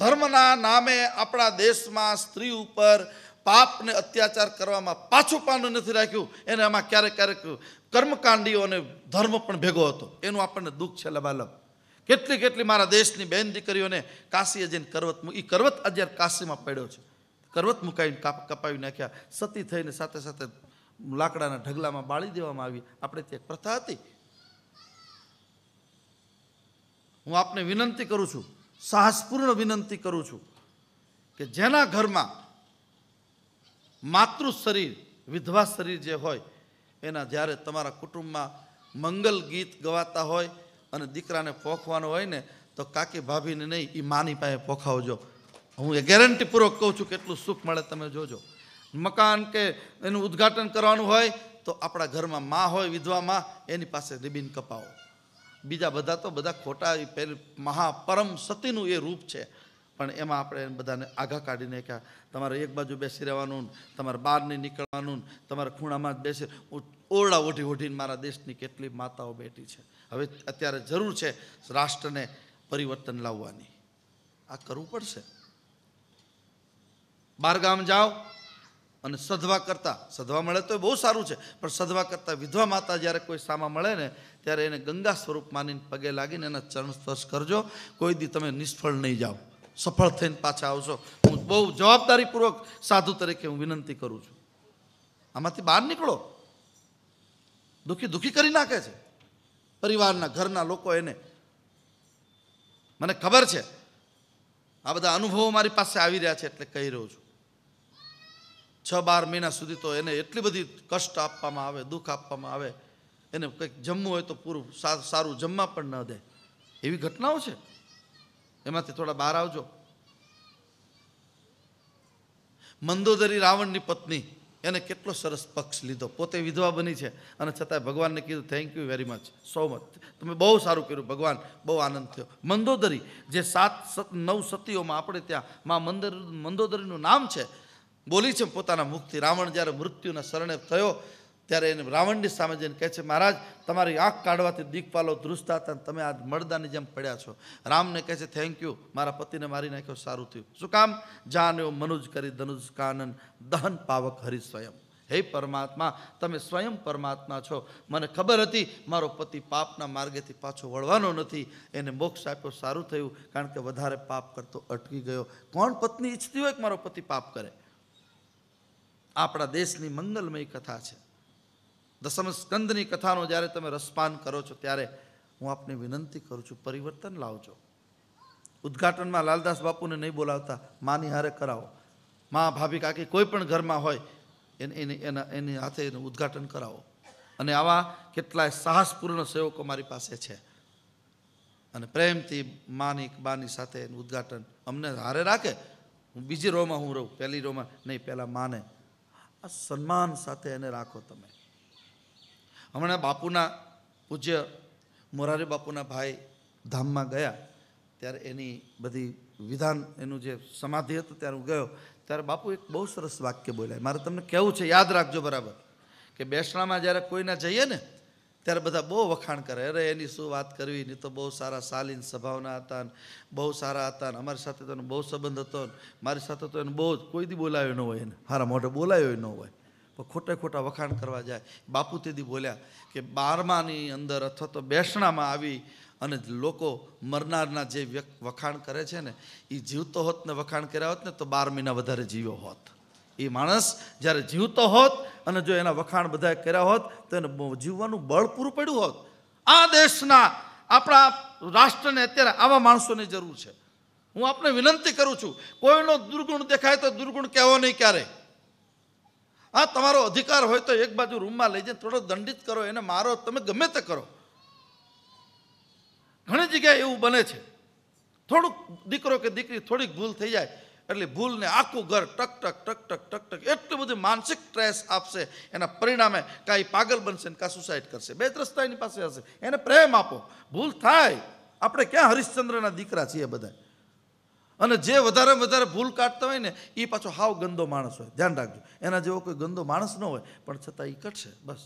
ધર્મના નામે આપણા દેશમાં સ્ત્રી ઉપર પાપને અત્યાચાર કરવામાં પાછું પાનું નથી રાખ્યું એને આમાં ક્યારેક ક્યારેક કર્મકાંડીઓ અને ધર્મ પણ ભેગો હતો એનું આપણને દુઃખ છે લબાલબ કેટલી કેટલી મારા દેશની બહેન દીકરીઓને કાશી જઈને કરવત એ કરવત અત્યારે કાશીમાં પડ્યો છે કરવત મુકાવીને કપાવી નાખ્યા સતી થઈને સાથે સાથે લાકડાના ઢગલામાં બાળી દેવામાં આવી આપણે ત્યાં પ્રથા હતી હું આપને વિનંતી કરું છું સાહસપૂર્ણ વિનંતી કરું છું કે જેના ઘરમાં માતૃ શરીર વિધવા શરીર જે હોય એના જ્યારે તમારા કુટુંબમાં મંગલ ગીત ગવાતા હોય અને દીકરાને પોખવાનો હોય ને તો કાકી ભાભીને નહીં એ માની પાસે પોખાવજો હું એ ગેરંટીપૂર્વક કહું છું કેટલું સુખ મળે તમે જોજો મકાન કે એનું ઉદ્ઘાટન કરવાનું હોય તો આપણા ઘરમાં માં હોય વિધવા માં એની પાસે રિબિન કપાવો બીજા બધા તો બધા ખોટા પહેલી મહાપરમ સતીનું એ રૂપ છે પણ એમાં આપણે બધાને આઘા કાઢીને કહ્યા તમારે એક બાજુ બેસી રહેવાનું તમારે બહાર નહીં નીકળવાનું તમારે ખૂણામાં જ બેસી હું ઓરડા ઓઢી ઓઢીને મારા દેશની કેટલી માતાઓ બેઠી છે હવે અત્યારે જરૂર છે રાષ્ટ્રને પરિવર્તન લાવવાની આ કરવું પડશે બારગામ જાઓ અને સધવા કરતાં સધવા મળે તો એ બહુ સારું છે પણ સધવા કરતાં વિધવા માતા જ્યારે કોઈ સામા મળે ને ત્યારે એને ગંગા સ્વરૂપ માનીને પગે લાગીને એના ચરણ સ્પર્શ કરજો કોઈ દી તમે નિષ્ફળ નહીં જાઓ સફળ થઈને પાછા આવશો હું બહુ જવાબદારીપૂર્વક સાધુ તરીકે હું વિનંતી કરું છું આમાંથી બહાર નીકળો દુઃખી દુઃખી કરી નાખે છે પરિવારના ઘરના લોકો એને મને ખબર છે આ બધા અનુભવો મારી પાસે આવી રહ્યા છે એટલે કહી રહ્યો છું છ બાર મહિના સુધી તો એને એટલી બધી કષ્ટ આપવામાં આવે દુઃખ આપવામાં આવે એને કંઈક જમવું હોય તો પૂરું સારું જમવા પણ ન દે એવી ઘટનાઓ છે એમાંથી થોડા બહાર આવજો મંદોદરી રાવણની પત્ની એને કેટલો સરસ પક્ષ લીધો પોતે વિધવા બની છે અને છતાંય ભગવાનને કીધું thank you very much so much તમે બહુ સારું કર્યું ભગવાન બહુ આનંદ થયો મંદોદરી જે સાત સત નવ સતીઓમાં આપણે ત્યાં માં મંદર મંદોદરીનું નામ છે બોલી છે પોતાના મુખથી રાવણ જ્યારે મૃત્યુના શરણે થયો ત્યારે એને રાવણની સામે જઈને કહે છે મહારાજ તમારી આંખ કાઢવાથી દીકપાલો ધ્રુજતા હતા તમે આ મળદાની જેમ પડ્યા છો રામને કહે છે થેન્ક યુ મારા પતિને મારી નાખ્યો સારું થયું શું કામ જાન જાન્યો મનુજ કરી ધનુષ કાનન દહન પાવક હરિ સ્વયં હે પરમાત્મા તમે સ્વયં પરમાત્મા છો મને ખબર હતી મારો પતિ પાપના માર્ગેથી પાછો વળવાનો નથી એને મોક્ષ આપ્યો સારું થયું કારણ કે વધારે પાપ કરતો અટકી ગયો કોણ પત્ની ઈચ્છતી હોય કે મારો પતિ પાપ કરે આપણા દેશની મંગલમય કથા છે દસમ સ્કંદની કથાનો જ્યારે તમે રસપાન કરો છો ત્યારે હું આપને વિનંતી કરું છું પરિવર્તન લાવજો ઉદ્ઘાટનમાં લાલદાસ બાપુને નહીં બોલાવતા માની હારે કરાવો મા ભાભી કાકી કોઈ પણ ઘરમાં હોય એને એને એના એની હાથે એનું ઉદ્ઘાટન કરાવો અને આવા કેટલાય સાહસપૂર્ણ સેવકો મારી પાસે છે અને પ્રેમથી માની બાની સાથે એનું ઉદ્ઘાટન અમને હારે રાખે હું બીજી રોમાં હું રહું પહેલી રોમાં નહીં પહેલાં માને આ સન્માન સાથે એને રાખો તમે હમણાં બાપુના પૂજ્ય મોરારી બાપુના ભાઈ ધામમાં ગયા ત્યારે એની બધી વિધાન એનું જે સમાધિ હતું ત્યારે હું ગયો ત્યારે બાપુ એક બહુ સરસ વાક્ય બોલ્યા મારે તમને કહેવું છે યાદ રાખજો બરાબર કે બેસણામાં જ્યારે કોઈના જઈએ ને ત્યારે બધા બહુ વખાણ કરે અરે એની શું વાત કરવી નહીં તો બહુ સારા શાલીન સ્વભાવના હતા ને બહુ સારા હતા ને અમારી સાથે તો બહુ સંબંધ હતો ને મારી સાથે તો એને બહુ કોઈ દી બોલાવ્યો ન હોય એને હારા મોઢે બોલાવ્યો ન હોય પણ ખોટા ખોટા વખાણ કરવા જાય બાપુ તેથી બોલ્યા કે બારમાની અંદર અથવા તો બેસણામાં આવી અને લોકો મરનારના જે વખાણ કરે છે ને એ જીવતો હોત ને વખાણ કર્યા હોત ને તો બાર મહિના વધારે જીવ્યો હોત એ માણસ જ્યારે જીવતો હોત અને જો એના વખાણ બધાએ કર્યા હોત તો એને જીવવાનું બળ પૂરું પડ્યું હોત આ દેશના આપણા રાષ્ટ્રને અત્યારે આવા માણસોની જરૂર છે હું આપને વિનંતી કરું છું કોઈનો દુર્ગુણ દેખાય તો દુર્ગુણ કહેવો નહીં ક્યારેય આ તમારો અધિકાર હોય તો એક બાજુ રૂમમાં લઈ જઈને થોડો દંડિત કરો એને મારો તમે ગમે તે કરો ઘણી જગ્યાએ એવું બને છે થોડુંક દીકરો કે દીકરી થોડીક ભૂલ થઈ જાય એટલે ભૂલને આખું ઘર ટક ટક ટક ટક ટક ટક એટલું બધું માનસિક સ્ટ્રેસ આપશે એના પરિણામે કાંઈ પાગલ બનશે ને કાં સુસાઇડ કરશે બે ત્રસ્તા એની પાસે હશે એને પ્રેમ આપો ભૂલ થાય આપણે ક્યાં હરિશ્ચંદ્રના દીકરા છીએ બધા અને જે વધારે વધારે ભૂલ કાઢતા હોય ને એ પાછો હાવ ગંદો માણસ હોય ધ્યાન રાખજો એના જેવો કોઈ ગંદો માણસ ન હોય પણ છતાં એ કટશે બસ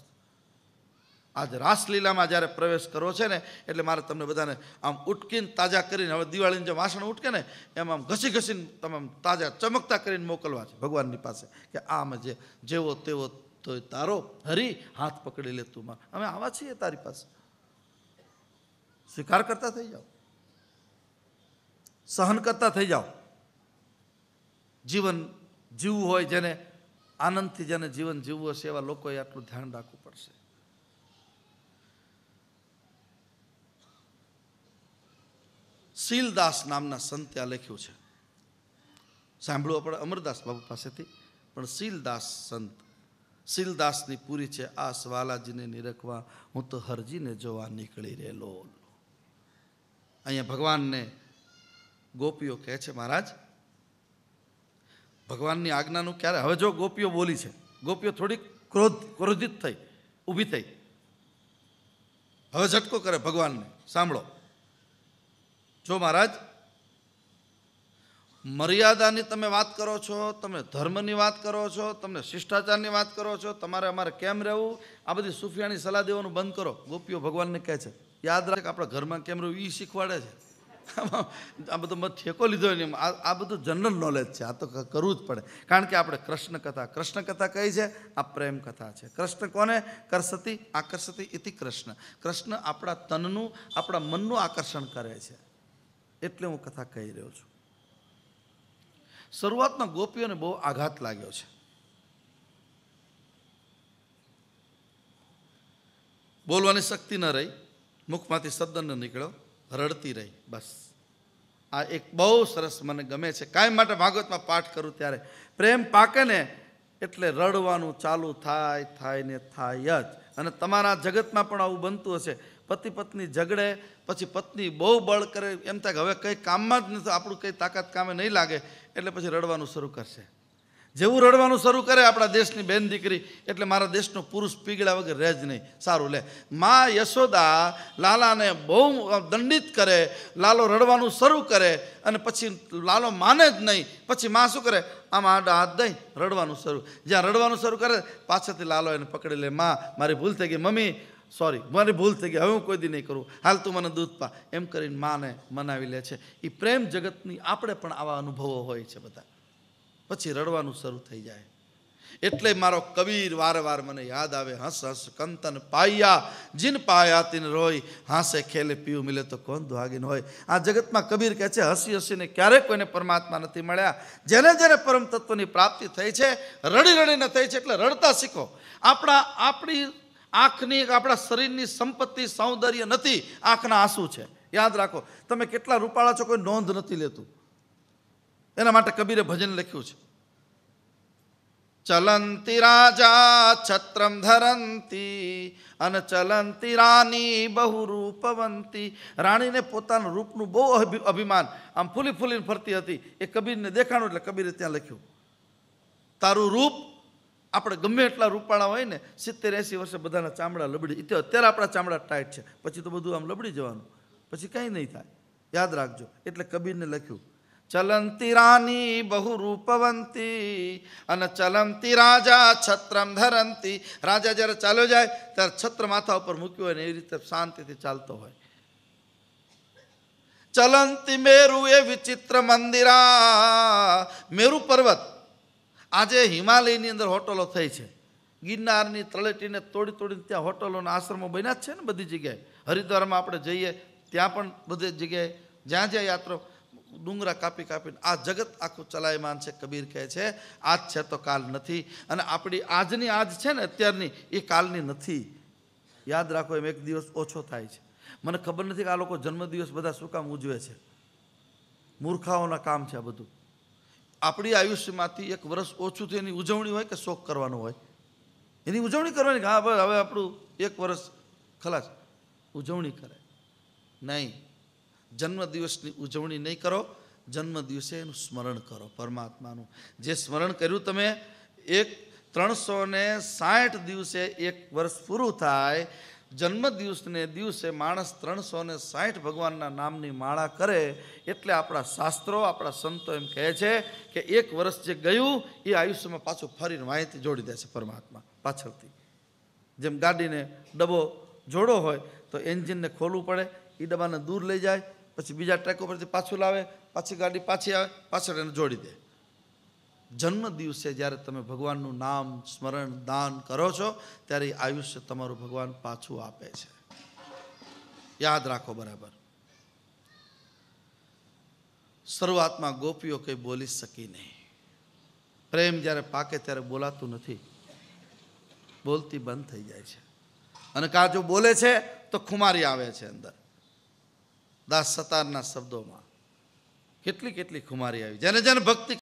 આજ રાસલીલામાં જ્યારે પ્રવેશ કરવો છે ને એટલે મારે તમને બધાને આમ ઉટકીને તાજા કરીને હવે દિવાળીનું જે વાસણ ઉટકે ને એમાં આમ ઘસી ઘસીને તમે તાજા ચમકતા કરીને મોકલવા છે ભગવાનની પાસે કે આમ જે જેવો તેવો તો તારો હરી હાથ પકડી લે તું અમે આવા છીએ તારી પાસે સ્વીકાર કરતા થઈ જાઓ સહન કરતા થઈ જાઓ જીવન જીવવું હોય જેને આનંદથી જેને જીવન જીવવું હશે એવા લોકોએ આટલું ધ્યાન રાખવું પડશે શીલદાસ નામના સંતે આ લખ્યું છે સાંભળ્યું આપણે અમરદાસ બાબુ પાસેથી પણ શીલદાસ સંત શીલદાસની પૂરી છે આ સ્વાલાજીને નિરખવા હું તો હરજીને જોવા નીકળી રહેલો અહીંયા ભગવાનને ગોપીઓ કહે છે મહારાજ ભગવાનની આજ્ઞાનું ક્યારે હવે જો ગોપીઓ બોલી છે ગોપીઓ થોડીક ક્રોધ ક્રોધિત થઈ ઊભી થઈ હવે ઝટકો કરે ભગવાનને સાંભળો જો મહારાજ મર્યાદાની તમે વાત કરો છો તમે ધર્મની વાત કરો છો તમને શિષ્ટાચારની વાત કરો છો તમારે અમારે કેમ રહેવું આ બધી સુફિયાની સલાહ દેવાનું બંધ કરો ગોપીઓ ભગવાનને કહે છે યાદ રાખે આપણા ઘરમાં કેમ રહેવું એ શીખવાડે છે આ બધો મેં ઠેકો લીધો નહીં આ બધું જનરલ નોલેજ છે આ તો કરવું જ પડે કારણ કે આપણે કૃષ્ણ કથા કૃષ્ણ કથા કઈ છે આ પ્રેમ કથા છે કૃષ્ણ કોને કરસતી આકર્ષતી ઇતિ કૃષ્ણ કૃષ્ણ આપણા તનનું આપણા મનનું આકર્ષણ કરે છે એટલે હું કથા કહી રહ્યો છું શરૂઆતમાં ગોપીઓને બહુ આઘાત લાગ્યો છે બોલવાની શક્તિ ન રહી મુખમાંથી શબ્દ ન નીકળ્યો રડતી રહી બસ આ એક બહુ સરસ મને ગમે છે કાંઈ માટે ભાગવતમાં પાઠ કરું ત્યારે પ્રેમ પાકે ને એટલે રડવાનું ચાલુ થાય થાય ને થાય જ અને તમારા જગતમાં પણ આવું બનતું હશે પતિ પત્ની ઝઘડે પછી પત્ની બહુ બળ કરે એમ થાય કે હવે કંઈ કામમાં જ નથી આપણું કંઈ તાકાત કામે નહીં લાગે એટલે પછી રડવાનું શરૂ કરશે જેવું રડવાનું શરૂ કરે આપણા દેશની બેન દીકરી એટલે મારા દેશનો પુરુષ પીગળ્યા વગર રહે જ નહીં સારું લે મા યશોદા લાલાને બહુ દંડિત કરે લાલો રડવાનું શરૂ કરે અને પછી લાલો માને જ નહીં પછી મા શું કરે આમ આડા હાથ દઈ રડવાનું શરૂ જ્યાં રડવાનું શરૂ કરે પાછળથી લાલો એને પકડી લે મા મારી ભૂલ થઈ ગઈ મમ્મી સોરી મારી ભૂલ થઈ ગઈ હવે હું કોઈ દી નહીં કરું હાલ તું મને દૂધ પા એમ કરીને માને મનાવી લે છે એ પ્રેમ જગતની આપણે પણ આવા અનુભવો હોય છે બધા પછી રડવાનું શરૂ થઈ જાય એટલે મારો કબીર વારવાર મને યાદ આવે હસ હસ કંતન પાયા જીન પાયા તિન રોય હાંસે ખેલે પીવું મિલે તો કોણ દુહાગીન હોય આ જગતમાં કબીર કહે છે હસી હસીને ક્યારેક કોઈને પરમાત્મા નથી મળ્યા જેને જેને પરમ તત્વની પ્રાપ્તિ થઈ છે રડી રડીને થઈ છે એટલે રડતા શીખો આપણા આપણી આંખની આપણા શરીરની સંપત્તિ સૌંદર્ય નથી આંખના આંસુ છે યાદ રાખો તમે કેટલા રૂપાળા છો કોઈ નોંધ નથી લેતું એના માટે કબીરે ભજન લખ્યું છે ચલંતી રાજા છત્રમ ધરંતી અને ચલંતી રાની બહુ રૂપવંતી રાણીને પોતાનું રૂપનું બહુ અભિમાન આમ ફૂલી ફૂલીને ફરતી હતી એ કબીરને દેખાણું એટલે કબીરે ત્યાં લખ્યું તારું રૂપ આપણે ગમે એટલા રૂપાળા હોય ને સિત્તેર એંસી વર્ષે બધાના ચામડા લબડી તો અત્યારે આપણા ચામડા ટાઈટ છે પછી તો બધું આમ લબડી જવાનું પછી કંઈ નહીં થાય યાદ રાખજો એટલે કબીરને લખ્યું ચલંતી રાની બહુ રૂપવંતી અને ચલંતી રાજા છત્રમ ધરંતી રાજા જ્યારે ચાલ્યો જાય ત્યારે છત્ર માથા ઉપર મૂક્યું હોય ને એ રીતે શાંતિથી ચાલતો હોય ચલંતી મેરુ એ વિચિત્ર મંદિરા મેરુ પર્વત આજે હિમાલયની અંદર હોટલો થઈ છે ગિરનારની તળેટીને તોડી તોડીને ત્યાં હોટલોના આશ્રમો બન્યા જ છે ને બધી જગ્યાએ હરિદ્વારમાં આપણે જઈએ ત્યાં પણ બધી જગ્યાએ જ્યાં જ્યાં યાત્રા ડુંગરા કાપી કાપીને આ જગત આખું ચલાયમાન છે કબીર કહે છે આજ છે તો કાલ નથી અને આપણી આજની આજ છે ને અત્યારની એ કાલની નથી યાદ રાખો એમ એક દિવસ ઓછો થાય છે મને ખબર નથી કે આ લોકો જન્મદિવસ બધા શું કામ ઉજવે છે મૂર્ખાઓના કામ છે આ બધું આપણી આયુષ્યમાંથી એક વર્ષ ઓછું થયું એની ઉજવણી હોય કે શોખ કરવાનો હોય એની ઉજવણી કરવાની હા હવે આપણું એક વર્ષ ખલાસ ઉજવણી કરે નહીં જન્મદિવસની ઉજવણી નહીં કરો જન્મદિવસે એનું સ્મરણ કરો પરમાત્માનું જે સ્મરણ કર્યું તમે એક ત્રણસો ને સાઠ દિવસે એક વર્ષ પૂરું થાય જન્મદિવસને દિવસે માણસ ત્રણસો ને સાઠ ભગવાનના નામની માળા કરે એટલે આપણા શાસ્ત્રો આપણા સંતો એમ કહે છે કે એક વર્ષ જે ગયું એ આયુષ્યમાં પાછું ફરીને માહિતી જોડી દે છે પરમાત્મા પાછળથી જેમ ગાડીને ડબ્બો જોડો હોય તો એન્જિનને ખોલવું પડે એ ડબ્બાને દૂર લઈ જાય પછી બીજા ટ્રેક ઉપરથી પાછું લાવે પાછી ગાડી પાછી આવે પાછળ એને જોડી દે જન્મ દિવસે જ્યારે તમે ભગવાનનું નામ સ્મરણ દાન કરો છો ત્યારે આયુષ્ય તમારું ભગવાન પાછું આપે છે યાદ રાખો બરાબર શરૂઆતમાં ગોપીઓ કંઈ બોલી શકી નહીં પ્રેમ જ્યારે પાકે ત્યારે બોલાતું નથી બોલતી બંધ થઈ જાય છે અને કાં જો બોલે છે તો ખુમારી આવે છે અંદર દાસ સતારના શબ્દોમાં કેટલી કેટલી ખુમારી આવી જેને જેને ભક્તિ